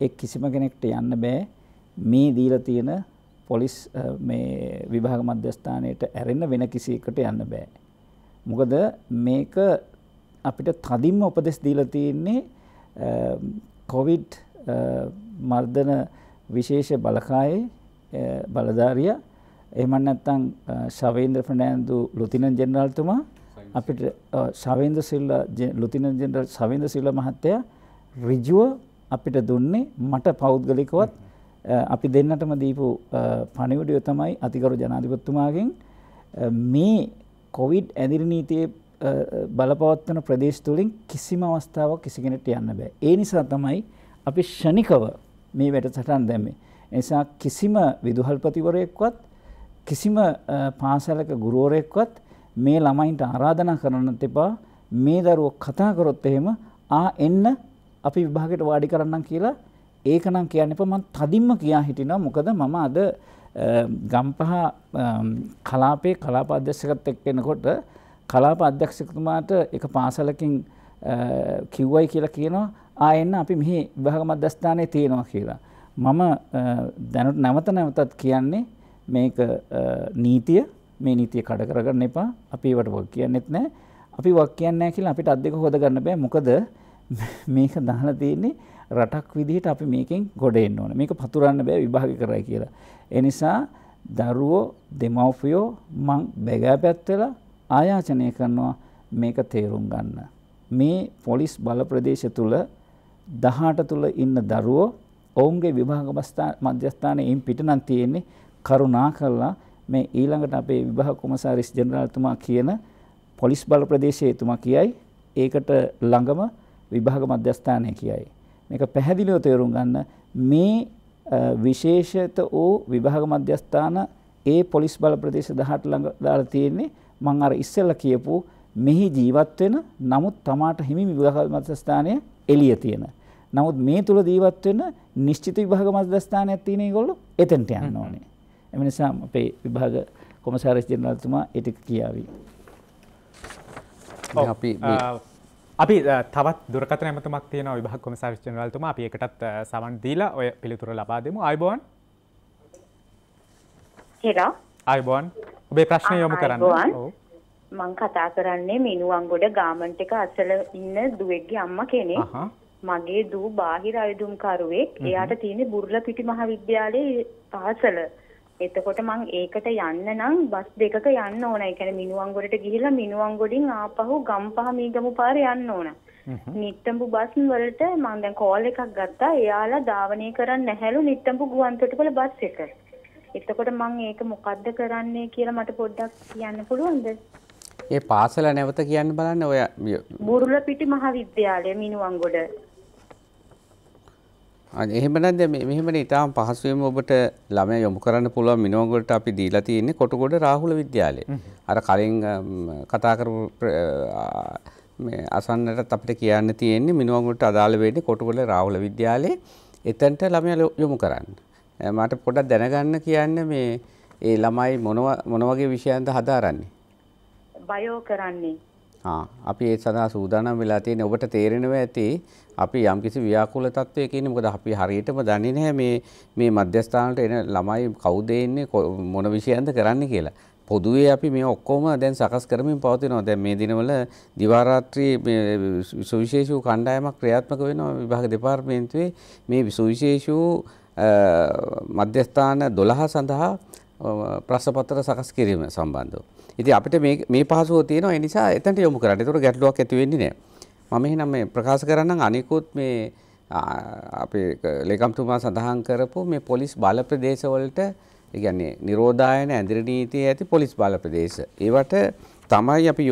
ඒ කිසිම කෙනෙක්ට යන්න බෑ මේ දීලා තියෙන පොලිස් මේ විභාග මධ්‍යස්ථානයට ඇරෙන්න වෙන කිසිකට යන්න බෑ. මොකද මේක අපිට තදින්ම උපදෙස් දීලා තියෙන්නේ කොවිඩ් මර්ධන විශේෂ බලකායේ බලධාරිය එහෙම නැත්නම් ශවේන්ද්‍ර ෆර්නෑන්දු ලුතිනන් ජෙනරාල්තුමා අපිට ශවේන්ද්‍ර සිල්ලා ලුතිනන් ජෙනරාල් ශවේන්ද්‍ර සිල්ලා මහත්තයා ඍජුව අපිට දුන්නේ මට පෞද්ගලිකවත් අපි දෙන්නටම දීපු පණිවිඩය තමයි අතිකරු ජනාධිපත්තුමාගෙන් මේ කොවිඩ් ඇදිරි නීතියේ බලපවත්වන ප්‍රදේශ තුළින් කිසිම අවස්ථාවක් කිසිගෙනට යන්න බෑ. ඒ නිසා තමයි අපි ෂණිකව මේ වැට සටන් දැම්මේ. නිසා කිසිම විදුහල්පතිවරයෙක්වත් කිසිම පාසලක ගුරුවරයෙක්වත් මේ ළමයින්ට ආරාධනා කරන්නත් එපා මේ දරුවෝ කතා කරොත් එහෙම ආ එන්න අපි විභාගයට වාඩි කරන්නම් කියලා ඒකනම් කියන්න එපා මම තදින්ම කියා හිටිනවා මොකද මම අද ගම්පහ කලාපේ කලාප අධ්‍යක්ෂකත් එක්ක එනකොට කලාප අධ්‍යක්ෂකතුමාට එක පාසලකින් කිව්වයි කියලා කියනවා ආ එන්න අපි මෙහි විභාග මධ්‍යස්ථානයේ තියෙනවා කියලා. මම දැනට නැවත නැවතත් කියන්නේ මේක නීතිය මේ නීතිය කඩ කරගන්න එපා අපි ඒවට වග කියන්නෙත් නැහැ අපි වග කියන්නේ නැහැ කියලා අපිට අත් දෙක හොදගන්න බෑ මොකද මේක දාලා තියෙන්නේ රටක් විදිහට අපි මේකෙන් ගොඩ එන්න ඕනේ. මේක පතුරන්න බෑ විභාග කරයි කියලා. ඒ නිසා දරුවෝ දෙමව්පියෝ මං බැගෑපැත් වෙලා ආයාචනය කරනවා මේක තේරුම් ගන්න. මේ පොලිස් බල ප්‍රදේශ තුල 18 තුල ඉන්න දරුවෝ ඔවුන්ගේ විභාග මධ්‍යස්ථානයේ ඉන් පිට නම් තියෙන්නේ කරුණා කරලා මේ ඊළඟට අපේ විභාග කොමසාරිස් ජෙනරාල්තුමා කියන පොලිස් බල ප්‍රදේශයේ තුමා කියයි ඒකට ළඟම විභාග මධ්‍යස්ථානය කියයි. මේක පැහැදිලිව තේරුම් ගන්න මේ විශේෂත වූ විභාග මධ්‍යස්ථාන ඒ පොලිස් බල ප්‍රදේශ 18 ළඟ දාලා තියෙන්නේ මම අර ඉස්සෙල්ලා කියපු මෙහි ජීවත් වෙන නමුත් තමාට හිමි විභාග මධ්‍යස්ථානය එළිය තියෙන. නමුත් මේ තුල ජීවත් වෙන නිශ්චිත විභාග මධ්‍යස්ථානයක් තියෙන ඒගොල්ලෝ එතෙන්ට යන්න ඕනේ. එම නිසා අපේ විභාග කොමසාරිස් ජෙනරාල්තුමා ඒ ටික කියාවි. අපි අපි තවත් දුරකට ඇමතුමක් තියෙන විභහ කොමසාවිශ්චනවලතුම අපි එකටත් සවන්දීලා ඔය පිළිතුර ලබා දෙමු අයිබෝන් අයිබෝන් ඔබේ ප්‍රශ්නය යොමු කරන්න මං කතා කරන්නේ මිනුවන්ගොඩ ගාමන්ට එක අසල ඉන්න දුවෙක්ගේ අම්ම කෙනෙක් මගේ දූ බාහිර අයදුම්කරුවෙක් එයාට තියෙන බුරල පිටි මහා විද්‍යාලයේ පාසල එතකොට මං ඒකට යන්න නම් බස් දෙකක යන්න ඕන. ඒ කියන්නේ මිනුවන්ගොඩට ගිහිලා මිනුවන්ගොඩින් ආපහු ගම්පහ මීගමු පාර යන්න ඕන. නිට්ටඹු බස් වලට මං දැන් කෝල් එකක් ගත්තා. එයාලා ධාවනය කරන්නේ නැහැලු නිට්ටඹු ගුවන්තොටුපළ බස් එක. එතකොට මං ඒක මොකද්ද කරන්නේ කියලා මට පොඩ්ඩක් කියන්න පුළුවන්ද? ඒ පාසල නැවත කියන්න බලන්න ඔය බුරුලපිටි මහවිද්‍යාලය මිනුවන්ගොඩ එහෙමනම් දැන් මෙහෙමනේ ඊටාම් පහසුවෙන් ඔබට ළමයා යොමු කරන්න පුළුවන් මිනෝගොල්ට අපි දීලා තියෙන්නේ කොටගොඩ රාහුල විද්‍යාලය. අර කලින් කතා කරපු මේ අසන්නටත් අපිට කියන්න තියෙන්නේ මිනෝගොල්ට අදාළ වෙන්නේ කොටගොඩ රාහුල විද්‍යාලයේ එතනට ළමයා යොමු කරන්න. මට පොඩ්ඩක් දැනගන්න කියන්නේ මේ ඒ ළමයි මොන මොන වගේ විෂයන්ද හදාරන්නේ? බයෝ කරන්නේ අපි ඒ සඳහා සූදානම් වෙලා තියෙන ඔබට තේරෙනවා ඇති අපි යම්කිසි ව්‍යාකූල තත්වයක ඉන්නේ මොකද අපි හරියටම දන්නේ නැහැ මේ මේ මධ්‍යස්ථාන එන ළමයි කවුද ඉන්නේ මොන විෂයන්ද කරන්නේ කියලා. පොදුවේ අපි මේ ඔක්කොම දැන් සකස් කරමින් පවතිනවා. දැන් මේ දිනවල දිවා රාත්‍රී මේ සුවිශේෂී කණ්ඩායමක් ක්‍රියාත්මක වෙනවා විභාග දෙපාර්තමේන්තුවේ මේ සුවිශේෂී මධ්‍යස්ථාන 12 සඳහා ප්‍රශ්නපත්‍ර සකස් කිරීම සම්බන්ධව ඉතින් අපිට මේ මේ පහසුව තියෙනවා ඒ නිසා එතනට යොමු කරන්න. ඒතර ගැටලුවක් ඇති වෙන්නේ නැහැ. මම එහෙනම් මේ ප්‍රකාශ කරන්නම් අනිකුත් මේ අපේ ලේකම්තුමා සඳහන් කරපු මේ පොලිස් බල ප්‍රදේශවලට ඒ කියන්නේ නිරෝධායන ඇඳිරි නීතියේ ඇති පොලිස් බල ප්‍රදේශ. ඒවට තමයි අපි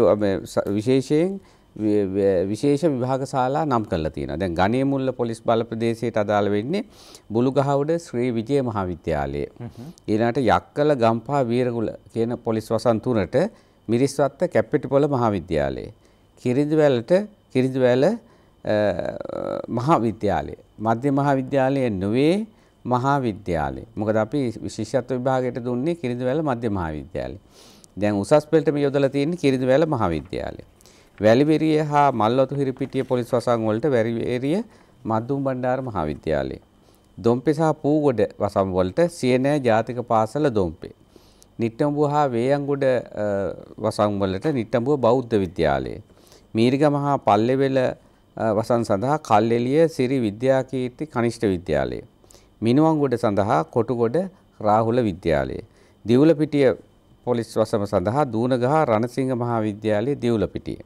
විශේෂයෙන් විශේෂ විභාග ශාලා නම් කරලා තියෙනවා. දැන් ගණේමුල්ල පොලිස් බල ප්‍රදේශයට අදාළ වෙන්නේ බුලුගහවඩ ශ්‍රී විජය මහාවිද්‍යාලය. ඊළඟට යක්කල ගම්පහ වීරගුල කියන පොලිස් වසන් තුනට මිරිස්වත්ත කැප්පිටිපොළ මහාවිද්‍යාලය. කිරිඳිවැලට කිරිඳිවැල මහාවිද්‍යාලය. මධ්‍ය මහාවිද්‍යාලය නොවේ මහාවිද්‍යාලය. මොකද අපි විශේෂත්ව විභාගයට දුන්නේ කිරිඳිවැල මධ්‍ය මහාවිද්‍යාලය. දැන් උසස් පෙළට මේ යොදලා තියෙන්නේ කිරිඳිවැල මහාවිද්‍යාලය. වැලිබෙරිය හා මල්වතු හිරිපිටිය පොලිස් වසං වලට වැලිබෙරිය මද්දුම් බණ්ඩාර මහාවිද්‍යාලය. දොම්පේ සහ පූගොඩ වසම් වලට සියනෑ ජාතික පාසල දොම්පේ. නිට්ටඹුව හා වේයන්ගොඩ වසම් වලට නිට්ටඹුව බෞද්ධ විද්‍යාලය. මීරිගම හා පල්ලෙවෙල වසන් සඳහා කල්ලෙලිය සිරි විද්‍යාකීර්ති කනිෂ්ඨ විද්‍යාලය. මිනුවන්ගොඩ සඳහා කොටුගොඩ රාහුල විද්‍යාලය. දිවුලපිටිය පොලිස් වසම සඳහා දූනගහ රණසිංහ මහා විද්‍යාලයේ දිවුලපිටිය.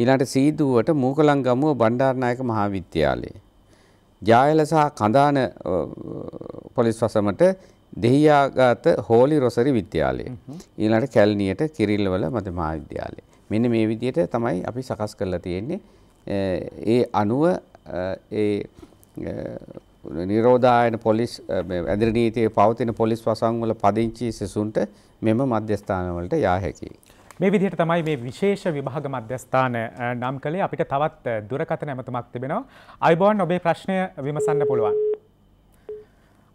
ඊළඟට සීදුවට මූකලංගමුව බණ්ඩාරනායක මහාවිද්‍යාලය. ජායල සහ කඳාන පොලිස් වසමට දෙහියාගත හෝලි රොසරි විද්‍යාලය. ඊළඟට කැලණියට කිරිල්වල මධ්‍ය මහාවිද්‍යාලය. මෙන්න මේ විදිහට තමයි අපි සකස් කරලා තියෙන්නේ. ඒ අනුව ඒ නිරෝධායන පොලිස් ඇදිරි නීතියේ පවතින පොලිස් වසන් වල පදිංචි සිසුන්ට මෙම මධ්‍යස්ථාන වලට යා හැකියි. මේ විදිහට තමයි මේ විශේෂ විභාග මධ්‍යස්ථාන නම් කළේ අපිට තවත් දුරකථන ඇමතුමක් තිබෙනවා. අයිබෝන් ඔබේ ප්‍රශ්නය විමසන්න පුළුවන්.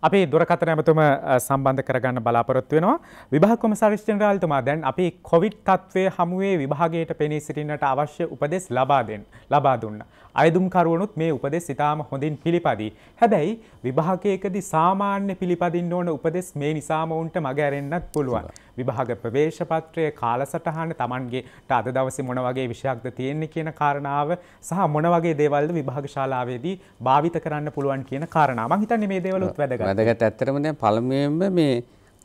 අපේ දුරකථන ඇමතුම සම්බන්ධ කරගන්න බලාපොරොත්තු වෙනවා. විභාග කොමසාරිස් ජෙනරාල්තුමා දැන් අපි කොවිඩ් තත්ත්වයේ හමුවේ විභාගයට පෙනී සිටින්නට අවශ්‍ය උපදෙස් ලබා දෙන්න ලබා දුන්නා. අයදුම්කරුවනුත් මේ උපදෙස් ඉතාම හොඳින් පිළිපදී. හැබැයි විභාගයකදි සාමාන්‍ය පිළිපදින්න ඕන උපදෙස් මේ නිසාම උන්ට මග ඇරෙන්න්නත් පුළුවන්. විභාග ප්‍රවේශපත්‍රය කාලසටහන තමන්ගේ අද දවස මොන වගේ විශයක්ද තියෙන්නේ කියන කාරණාව සහ මොන වගේ දේවල්ද විභාගශාලාවේදී භාවිත කරන්න පුළුවන් කියන කාරණාවක් හිතන්නේ මේ දේවලුත් වැදගත්. වැදගත් ඇත්තරම දැන් පළමුවෙන්ම මේ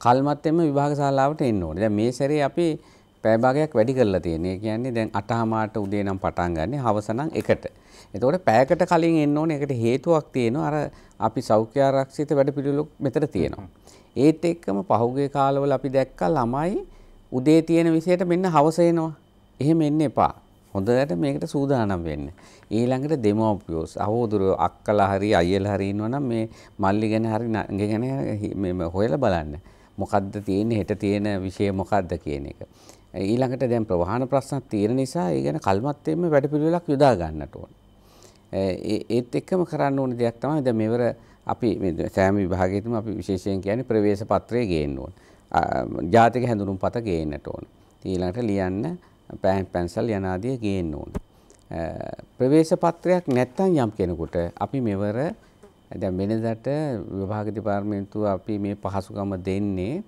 කල්මත් එම විභාග ශාලාවට එන්න ඕනේ. දැන් මේ සැරේ අපි පැය භාගයක් වැඩි කරලා තියෙනවා. ඒ කියන්නේ දැන් 8:00ට උදේ නම් පටන් ගන්න හවස නම් 1ට. එතකොට පැයකට කලින් එන්න ඕනේ. ඒකට හේතුවක් තියෙනවා. අර අපි සෞඛ්‍ය ආරක්ෂිත වැඩපිළිවෙලක් මෙතන තියෙනවා. ඒත් එක්කම පහුගිය කාලවල අපි දැක්කා ළමයි උදේ තියෙන විෂයට මෙන්න හවස එනවා. එහෙම එන්න එපා. හොඳට මේකට සූදානම් වෙන්න. ඊළඟට දෙමෝපියෝස් අහෝදුරෝ අක්කලා හරි අයියලා හරි ඉන්නවනම් මේ මල්ලි ගැන හරි නංගි ගැන මේ හොයලා බලන්න. මොකද්ද තියෙන්නේ හෙට තියෙන විෂය මොකද්ද කියන එක. ඊළඟට දැන් ප්‍රවාහන ප්‍රශ්න තියෙන නිසා ඒ ගැන කල්මත්තෙන්ම වැඩපිළිවෙලක් යොදා ගන්නට ඕන. ඒත් එක්කම කරන්න ඕන දෙයක් තමයි දැන් මෙවර අපි සෑම විභාගයකම අපි විශේෂයෙන් කියන්නේ ප්‍රවේශ පත්‍රය ගේන්න ඕන. ජාතික හැඳුනුම් පත ගේන්නට ඕන. ඊළඟට ලියන්න පෑන් පැන්සල් යන ආදී ගේන්න ඕන. ප්‍රවේශ පත්‍රයක් නැත්නම් යම් කෙනෙකුට අපි මෙවර දැන් වෙනදට විභාග දෙපාර්තමේන්තුව අපි මේ පහසුකම දෙන්නේ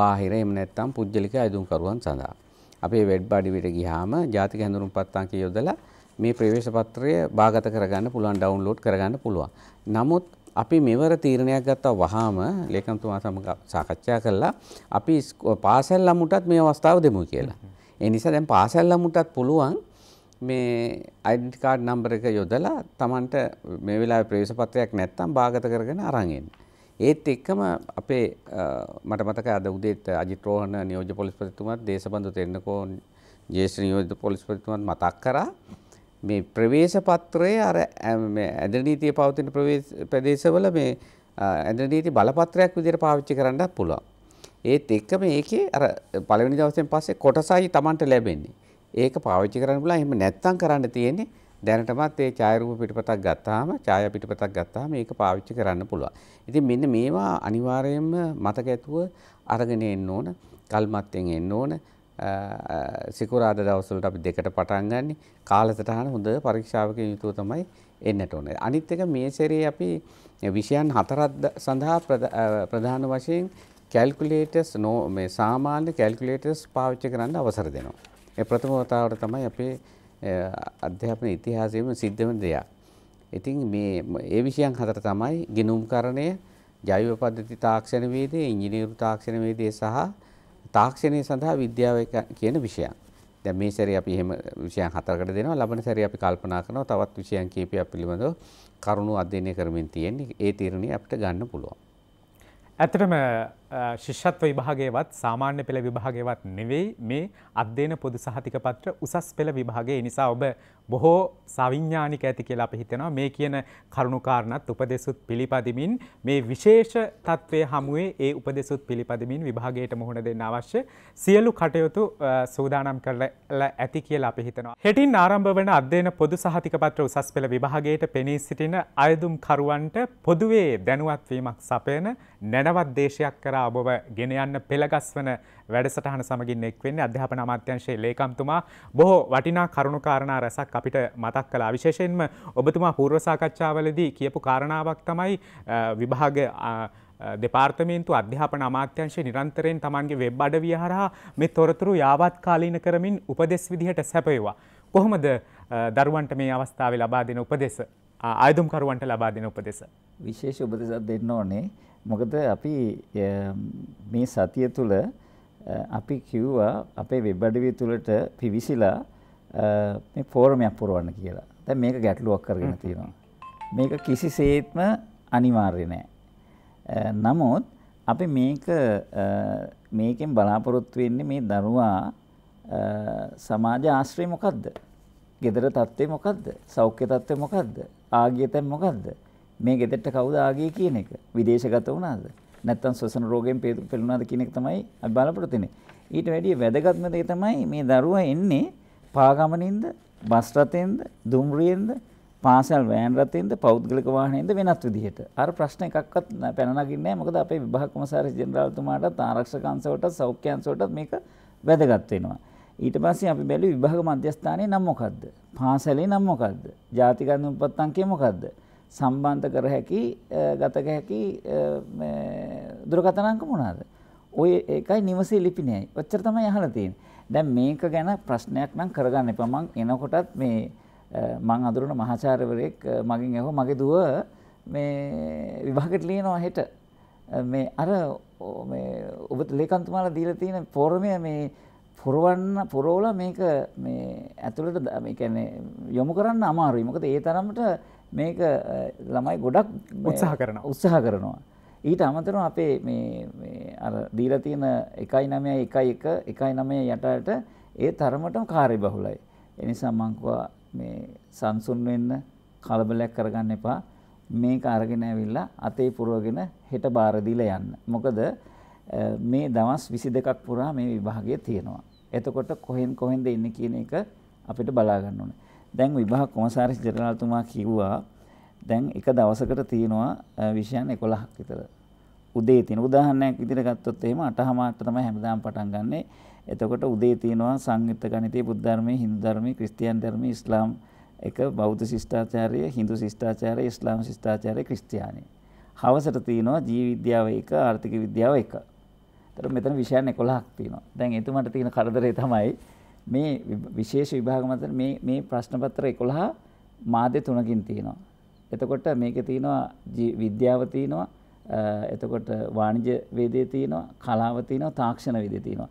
බාහිර එම නැත්තම් පුද්ගලික අයදුම්කරුවන් සඳහා. අපේ වෙබ් අඩවියට ගියාම ජාතික හැඳුනුම්පත් අංකය යොදලා මේ ප්‍රවේශ පත්‍රය බාගත කරගන්න පුළුවන් ඩවුන්ලෝඩ් කරගන්න පුළුවන්. නමුත් අපි මෙවර තීරණයක් ගත්තා වහාම ලේකම්තුමා සමග සාකච්ඡා කළා අපි පාසල් ළමුටත් මේ අවස්ථාව දෙමු කියලා. ඒ නිසා දැන් පාසල් ළමුටත් පුළුවන් මේ අයිඩෙන්ටි කාඩ් නම්බර එක යොදලා Tamanට මේ වෙලාවේ ප්‍රවේශ පත්‍රයක් නැත්තම් බාගත කරගෙන අරන් එන්න. ඒත් එක්කම අපේ මට මතක අද උදේත් අජිත් රෝහණ නියෝජ්‍ය පොලිස්පතිතුමත් දේශබන්දු තෙන්නකෝන් ජේෂ්ඨ නියෝජ්‍ය පොලිස්පතිතුමත් මතක් කරා මේ ප්‍රවේශ පත්‍රයේ අර ඇද නීතිය පවතින ප්‍රදේශවල මේ ඇද නීති බලපත්‍රයක් විදිහට පාවිච්චි කරන්නත් පුළුවන්. ඒත් එක්කම ඒකේ අර පළවෙනි දවසෙන් පස්සේ කොටසයි Tamanට ලැබෙන්නේ. ඒක පාවිච්චි කරන්න පුළුවන්. එහෙම නැත්තම් කරන්න තියෙන්නේ දැනටමත් ඒ ඡායරූප පිටපතක් ගත්තාම ඡාය පිටපතක් ගත්තාම ඒක පාවිච්චි කරන්න පුළුවන්. ඉතින් මෙන්න මේවා අනිවාර්යයෙන්ම මතක ඇතුව අරගෙන එන්න ඕන, කල්මත්තෙන් එන්න ඕන. සිකුරාද දවස්වලට අපි දෙකට පටන් ගන්න කාලසටහන හොඳ පරීක්ෂාවකින් යුතුව තමයි එන්නට ඕනේ. අනිත් එක මේ සැරේ අපි විෂයන් හතරක් සඳහා ප්‍රධාන වශයෙන් කැල්කියුලේටර්ස් මේ සාමාන්‍ය කැල්කියුලේටර්ස් පාවිච්චි කරන්න අවසර දෙනවා. ඒ ප්‍රථම වතාවට තමයි අපේ අධ්‍යාපන ඉතිහාසයේම සිද්ධ වෙන දෙයක්. ඉතින් මේ ඒ විෂයන් හතර තමයි ගිනුම්කරණය, ජෛව පද්ධති තාක්ෂණ වේදේ, ඉංජිනේරු තාක්ෂණ වේදේ සහ තාක්ෂණය සඳහා විද්‍යාව කියන විෂයන්. දැන් මේ සැරේ අපි එහෙම විෂයන් හතරකට දෙනවා. ලබන සැරේ අපි කල්පනා කරනවා තවත් විෂයන් කීපයක් පිළිබඳව කරුණු අධ්‍යයනය කරමින් තියෙන්නේ. ඒ තීරණය අපිට ගන්න පුළුවන්. ඇත්තටම ශිෂ්‍යත්ව විභාගයවත් සාමාන්‍ය පෙළ විභාගයවත් නෙවෙයි මේ අධ්‍යයන පොදු සහතික පත්‍ර උසස් පෙළ විභාගය නිසා ඔබ බොහෝ සවිඥානික ඇති කියලා අපි හිතනවා මේ කියන කරුණුකාරණත් උපදෙසුත් පිළිපදිමින් මේ විශේෂ තත්ත්වය හමුවේ ඒ උපදෙසුත් පිළිපදිමින් විභාගයට මුහුණ දෙන්න අවශ්‍ය සියලු කටයුතු සූදානම් කරලා ඇති කියලා අපි හිතනවා. හෙටින් ආරම්භ වන අධ්‍යයන පොදු සහතික පත්‍ර උසස් පෙළ විභාගයට පෙනී සිටින අයදුම් කරුවන්ට පොදුවේ දැනුවත්වීමක් සපයන නැනවත් දේශයක් කරා කරලා ඔබ ගෙන යන්න පෙළගස්වන වැඩසටහන සමගින් එක්වෙන්නේ අධ්‍යාපන අමාත්‍යංශයේ ලේකම්තුමා බොහෝ වටිනා කරුණු කාරණා රැසක් අපිට මතක් කළා. විශේෂයෙන්ම ඔබතුමා පූර්ව සාකච්ඡාවලදී කියපු කාරණාවක් තමයි විභාග දෙපාර්තමේන්තු අධ්‍යාපන අමාත්‍යංශය නිරන්තරයෙන් තමන්ගේ වෙබ් අඩවිය හරහා මේ තොරතුරු යාවත් කාලීන කරමින් උපදෙස් විදිහට සැපයවා. කොහොමද දරුවන්ට මේ අවස්ථාව ලබා දෙන උපදෙස ආයදුම්කරුවන්ට ලබා දෙන උපදෙස. විශේෂ උපදෙසක් දෙන්න ඕනේ මොකද අපි මේ සතිය තුළ අපි කිව්වා අපේ වෙබ් අඩවිය තුළට පිවිසිලා මේ ෆෝරමයක් පුරවන්න කියලා. දැන් මේක ගැටලුවක් කරගෙන තියෙනවා. මේක කිසිසේත්ම අනිවාර්ය නෑ. නමුත් අපි මේක මේකෙන් බලාපොරොත්තු වෙන්නේ මේ දරුවා සමාජ ආශ්‍රය මොකද්ද? gedara tattwe මොකද්ද? සෞඛ්‍ය tattwe මොකද්ද? ආගිය තැන් මොකද්ද? මේ ගෙදරට කවුද ආගිය කියන එක විදේශගත වුණාද නැත්නම් ශ්වසන රෝගයෙන් පෙළුණාද කියන එක තමයි අපි බලාපොරොත්තු වෙන්නේ. ඊට වැඩිය වැදගත්ම දේ තමයි මේ දරුවා එන්නේ පාගමනින්ද බස් රථෙන්ද දුම්රියෙන්ද පාසල් වෑන් රථෙන්ද පෞද්ගලික වාහනයෙන්ද වෙනත් විදිහට. අර ප්‍රශ්න එකක්වත් පැන නගින්නේ නැහැ. මොකද අපේ විභාග කොමසාරි ජෙනරාල්තුමාටත් ආරක්ෂක අංශවලටත් සෞඛ්‍ය අංශවලටත් මේක වැදගත් වෙනවා. ඊට පස්සේ අපි බැලුවේ විභාග මධ්‍යස්ථානයේ නම මොකද්ද? පාසලේ නම මොකද්ද? ජාතික අනුපත්තංකය මොකද්ද? සම්බන්ධ කර හැකි ගතක හැකි දුරකථන අංක මොනවාද? ඔය එකයි නිවසේ ලිපිණයයි. ඔච්චර තමයි අහලා තියෙන්නේ. දැන් මේක ගැන ප්‍රශ්නයක් නම් කරගන්න එපා. මං එනකොටත් මේ මං අඳුරන මහාචාර්යවරයෙක් මගෙන් ඇහුවා මගේ දුව මේ විභාගෙට ලියනවා හෙට. මේ අර මේ ඔබට ලේකම්තුමාලා දීලා තියෙන ෆෝරමය මේ පුරවන්න පුරවලා මේක මේ ඇතුළට මේ කියන්නේ යොමු කරන්න අමාරුයි. මොකද ඒ තරමට මේක ළමයි ගොඩක් උත්සාහ කරන උත්සාහ කරනවා. ඊට අමතරව අපේ මේ අර දීලා තියෙන 1.9 1.1 1.9 යටට ඒ තරමටම කාර්යබහුලයි. ඒ නිසා මං කිව්වා මේ සංසුන් වෙන්න කලබලයක් කරගන්න එපා. මේක අරගෙන ඇවිල්ලා අතේ පුරවගෙන හෙට බාර දීලා යන්න. මොකද මේ දවස් 22ක් පුරා මේ විභාගය තියෙනවා. එතකොට කොහෙන් කොහෙන්ද ඉන්නේ කියන එක අපිට බලා ගන්න ඕනේ. දැන් විභාග කොමසාරිස් ජනරාල්තුමා කිව්වා දැන් එක දවසකට තියෙනවා විෂයන් 11ක් විතර. උදේ තියෙන උදාහරණයක් විදිහට ගත්තොත් එහෙම 8:00ට තමයි හැමදාම පටන් ගන්නෙ. එතකොට උදේ තියෙනවා සංයුක්ත ගණිතයේ බුද්ධ ධර්මයේ, හින්දු ධර්මයේ, ක්‍රිස්තියානි ධර්මයේ, ඉස්ලාම් එක බෞද්ධ ශිෂ්ටාචාරය, හින්දු ශිෂ්ටාචාරය, ඉස්ලාම් ශිෂ්ටාචාරය, ක්‍රිස්තියානි. හවසට තියෙනවා ජීව විද්‍යාව 1, ආර්ථික විද්‍යාව 1. එතකොට මෙතන විෂයන් 11ක් තියෙනවා. දැන් එතුමාට තියෙන කරදරේ තමයි මේ විශේෂ විභාග මත මේ මේ ප්‍රශ්න පත්‍ර 11 මාධ්‍ය තුනකින් තියෙනවා. එතකොට මේකේ තියෙනවා විද්‍යාව තියෙනවා එතකොට වාණිජ්‍ය වේදේ තියෙනවා කලාව තියෙනවා තාක්ෂණ වේදේ තියෙනවා.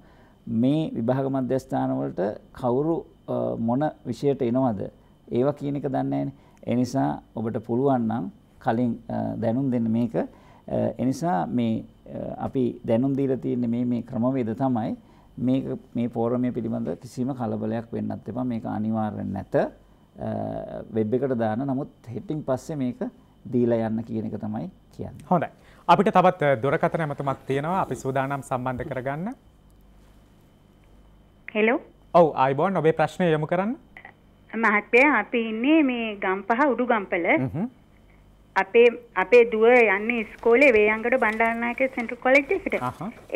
මේ විභාග මධ්‍යස්ථාන වලට කවුරු මොන විෂයට එනවද? ඒවා කියන එක දන්නේ නැහැ නිසා ඔබට පුළුවන් නම් කලින් දැනුම් දෙන්න මේක. එනිසා මේ අපි දැනුම් දීලා තියෙන මේ මේ ක්‍රමවේද තමයි මේක මේ පෝරමය පිළිබඳ කිසිම කලබලයක් වෙන්නත් එපා මේක අනිවාර්යෙන් නැත වෙබ් එකට දාන නමුත් හෙටින් පස්සේ මේක දීලා යන්න කියන එක තමයි කියන්න හොඳයි අපිට තවත් දොරකතන ඇමතුමක් තියෙනවා අපි සූදානම් සම්බන්ධ කරගන්න හෙලෝ ඔව අයිබෝන් ඔබේ ප්‍රශ්නය යොමු කරන්න මහත්වය අපි ඉන්නේ මේ ගම්පහ උඩු ගම්පල අපේ අපේ දුව යන්නේ ඉස්කෝලේ වේයන්ගඩ බණ්ඩාරනායක සෙන්ට්‍රල් කොලෙජ් එකට.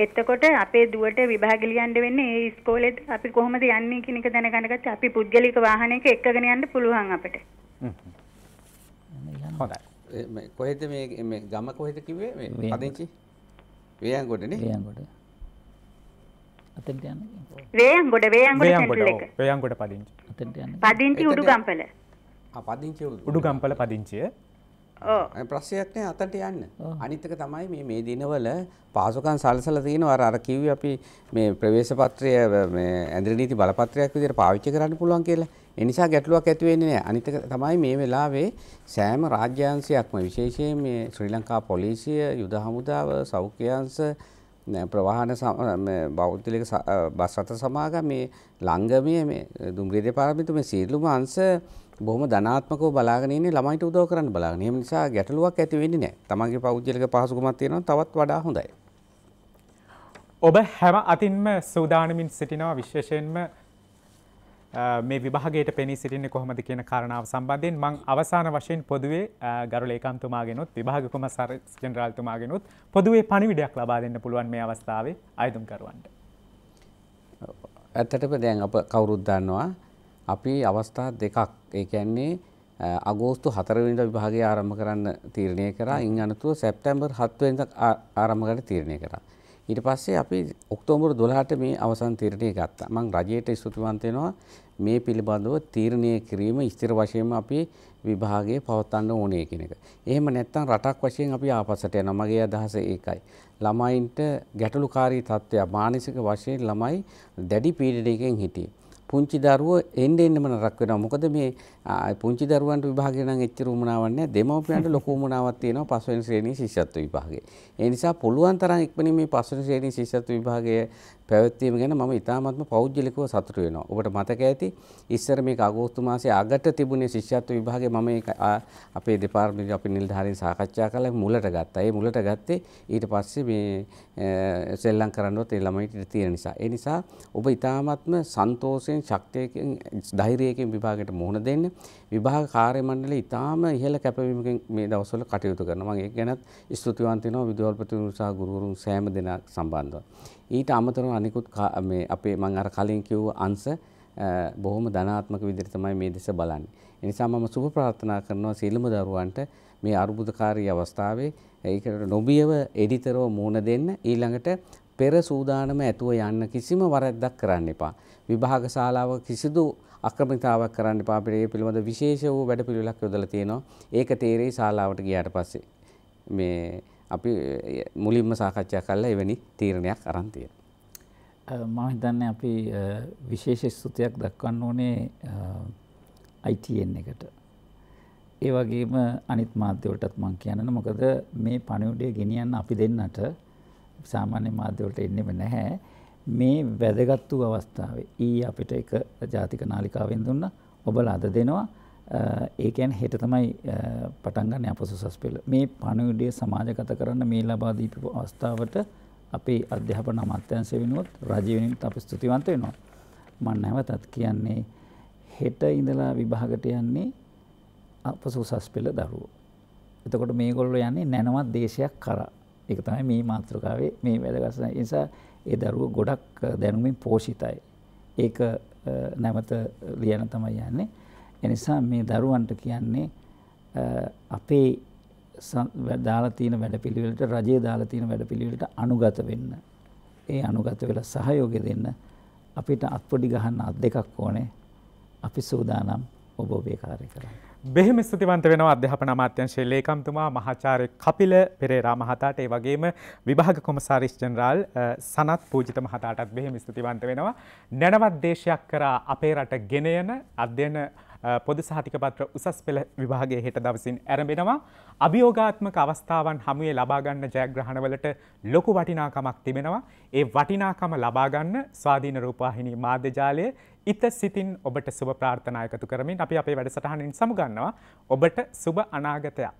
එතකොට අපේ දුවට විභාග ලියන්න වෙන්නේ ඒ ඉස්කෝලේට අපි කොහොමද යන්නේ කියන එක දැනගන්න ගත්තා. අපි පුද්ගලික වාහනයක එක්කගෙන යන්න පුළුවන් අපිට. හොඳයි. කොහෙද මේ මේ ගම කොහෙද කිව්වේ මේ පදිංචි? වේයන්ගොඩනේ. වේයන්ගොඩ. අතෙන්ට යන්න. වේයන්ගොඩ වේයන්ගොඩ සෙන්ට්‍රල් එක. වේයන්ගොඩ පදිංචි. අතෙන්ට යන්න. පදිංචි උඩුගම්පල. ආ පදිංචි උඩුගම්පල පදිංචිය. ප්‍රශ්යක් නෑ අතට යන්න. අනිත් එක තමයි මේ මේ දිනවල පාසුකම් සලසලා තියෙනවා අර අර කිව්වේ අපි මේ ප්‍රවේශ පත්‍රය මේ ඇඳිරි නීති බලපත්‍රයක් විදිහට පාවිච්චි කරන්න පුළුවන් කියලා. ඒ නිසා ගැටලුවක් ඇති වෙන්නේ නෑ. අනිත් එක තමයි මේ වෙලාවේ සෑම රාජ්‍යාංශයක්ම විශේෂයෙන් මේ ශ්‍රී ලංකා පොලිසිය, යුද හමුදාව, සෞඛ්‍යාංශ ප්‍රවාහන බෞද්ධලික බස් රථ සමාගම මේ ලංගමයේ මේ දුම්රිය දෙපාර්තමේන්තුව මේ සියලුම අංශ බොහොම ධනාත්මකව බලාගෙන ඉන්නේ ළමයිට උදව් කරන්න බලාගෙන. ඒ නිසා ගැටලුවක් ඇති වෙන්නේ නැහැ. තමන්ගේ පෞද්ගලික පහසුකමක් තියෙනවා තවත් වඩා හොඳයි. ඔබ හැම අතින්ම සූදානමින් සිටිනවා විශේෂයෙන්ම මේ විභාගයට පෙනී සිටින්නේ කොහොමද කියන කාරණාව සම්බන්ධයෙන් මං අවසාන වශයෙන් පොදුවේ ගරු ලේකම්තුමාගෙනුත් විභාග කොමසාර ජෙනරාල්තුමාගෙනුත් පොදුවේ පණිවිඩයක් ලබා දෙන්න පුළුවන් මේ අවස්ථාවේ අයදුම්කරුවන්ට. ඇත්තටම දැන් අප කවුරුත් දන්නවා අපි අවස්ථා දෙකක් ඒ කියන්නේ අගෝස්තු 4 වෙනිදා විභාගය ආරම්භ කරන්න තීරණය කරා. ඉන් අනතුරුව සැප්තැම්බර් 7 වෙනිදා ආරම්භ කරන්න තීරණය කරා. ඊට පස්සේ අපි ඔක්තෝබර් 12ට මේ අවසන් තීරණය ගත්තා. මම රජයට ස්තුතිවන්ත වෙනවා මේ පිළිබඳව තීරණය කිරීම ස්ථිර වශයෙන්ම අපි විභාගයේ පවත්වන්න ඕනේ කියන එක. එහෙම නැත්නම් රටක් වශයෙන් අපි ආපස්සට යනවා. මගේ අදහස ඒකයි. ළමයින්ට ගැටලුකාරී තත්ත්වය මානසික වශයෙන් ළමයි දැඩි පීඩනයකින් හිටියේ. පුංචි දරුවෝ එන්න එන්නම නරක වෙනවා. මොකද මේ පුංචි දරුවන්ට විභාගය නම් එච්චර උමනාවක් නැහැ. දෙමව්පියන්ට ලොකු උමනාවක් තියෙනවා පස්වෙනි ශ්‍රේණියේ ශිෂ්‍යත්ව විභාගය. ඒ නිසා පුළුවන් තරම් ඉක්මනින් මේ පස්වෙනි ශ්‍රේණියේ ශිෂ්‍යත්ව විභාගය පැවැත්වීම ගැන මම ඉතාමත්ම පෞද්ගලිකව සතුටු වෙනවා. ඔබට මතක ඇති ඉස්සර මේක අගෝස්තු මාසයේ අගට තිබුණේ ශිෂ්‍යත්ව විභාගය මම ඒක අපේ දෙපාර්තමේන්තුවේ අපි නිලධාරීන් සාකච්ඡා කරලා මුලට ගත්තා. ඒ මුලට ගත්තේ ඊට පස්සේ මේ සෙල්ලම් කරන්නවත් ඒ ළමයිට තියෙන නිසා. ඒ නිසා ඔබ ඉතාමත්ම සන්තෝෂයෙන් ශක්තියකින් ධෛර්යයෙන් විභාගයට මුහුණ දෙන්න. විභාග කාර්ය මණ්ඩලය ඉතාම ඉහළ කැපවීමකින් මේ දවස්වල කටයුතු කරනවා. මම ඒක ගැනත් ස්තුතිවන්ත වෙනවා විදුහල්පතිවරුන් සහ ගුරුවරුන් සෑම දෙනා සම්බන්ධව. ඊට අමතරව අනිකුත් මේ අපේ මම අර කලින් කිව්ව අංශ බොහොම ධනාත්මක විදිහට තමයි මේ දෙස බලන්නේ. ඒ නිසා මම සුබ ප්‍රාර්ථනා කරනවා සීලම දරුවන්ට මේ අර්බුදකාරී අවස්ථාවේ ඒකට නොබියව එඩිතරව මුණ දෙන්න ඊළඟට පෙර සූදානම ඇතුව යන්න කිසිම වරද්දක් කරන්න එපා. විභාග ශාලාව කිසිදු අක්‍රමිතාවක් කරන්න එපා අපිට ඒ පිළිබඳ විශේෂ වූ වැඩපිළිවෙලක් යොදලා තියෙනවා. ඒක තේරෙයි ශාලාවට ගියාට පස්සේ. මේ අපි මුලින්ම සාකච්ඡා කළා එවැනි තීරණයක් අරන් මම හිතන්නේ අපි විශේෂ ස්තුතියක් දක්වන්න ඕනේ ITN එකට. ඒ වගේම අනිත් මාධ්‍යවලටත් මම කියන්න මොකද මේ පණිවුඩය ගෙනියන්න අපි දෙන්නට සාමාන්‍ය මාධ්‍යවලට එන්නෙම නැහැ. මේ වැදගත් වූ අවස්ථාවේ ඊ අපිට එක ජාතික නාලිකාවෙන් දුන්නා ඔබලා අද දෙනවා ඒ කියන්නේ හෙට තමයි පටන් ගන්න අපසුසස් පෙළ මේ පණිවිඩය සමාජගත කරන්න මේ ලබා දීපු අවස්ථාවට අපේ අධ්‍යාපන අමාත්‍යාංශය වෙනුවත් රජය වෙනුවෙන් අපි ස්තුතිවන්ත වෙනවා මම නැවතත් කියන්නේ හෙට ඉඳලා විභාගට යන්නේ අපසුසස් පෙළ දරුවෝ එතකොට මේගොල්ලෝ යන්නේ නැනවත් දේශයක් කරා ඒක තමයි මේ මාතෘකාවේ මේ වැදගත් නිසා ඒ දරුවෝ ගොඩක් දැනුමින් පෝෂිතයි. ඒක නැවත ලියන තමයි යන්නේ. එනිසා මේ දරුවන්ට කියන්නේ අපේ දාලා තියෙන වැඩපිළිවෙලට රජයේ දාලා තියෙන වැඩපිළිවෙලට අනුගත වෙන්න. ඒ අනුගත වෙලා සහයෝගය දෙන්න අපිට අත්පොඩි ගහන්න අත් දෙකක් ඕනේ. අපි සූදානම් ඔබ ඔබේ කාර්ය කරන්න. බෙහෙම ස්තුතිවන්ත වෙනවා අධ්‍යාපන අමාත්‍යංශයේ ලේකම්තුමා මහාචාර්ය කපිල පෙරේරා මහතාට ඒ වගේම විභාග කොමසාරිස් ජෙනරාල් සනත් පූජිත මහතාටත් බෙහෙම ස්තුතිවන්ත වෙනවා නැනවත් දේශයක් කරා අපේ රට ගෙන යන අධ්‍යයන පොදු සහතික පත්‍ර උසස් පෙළ විභාගයේ හෙට දවසින් ඇරඹෙනවා අභියෝගාත්මක අවස්ථාවන් හමුවේ ලබා ගන්න ජයග්‍රහණවලට ලොකු වටිනාකමක් තිබෙනවා ඒ වටිනාකම ලබා ගන්න ස්වාධීන රූපවාහිනී මාධ්‍ය ජාලය ඉත සිතින් ඔබට සුබ ප්‍රාර්ථනා එකතු කරමින් අපි අපේ වැඩසටහනින් සමුගන්නවා ඔබට සුබ අනාගතයක්.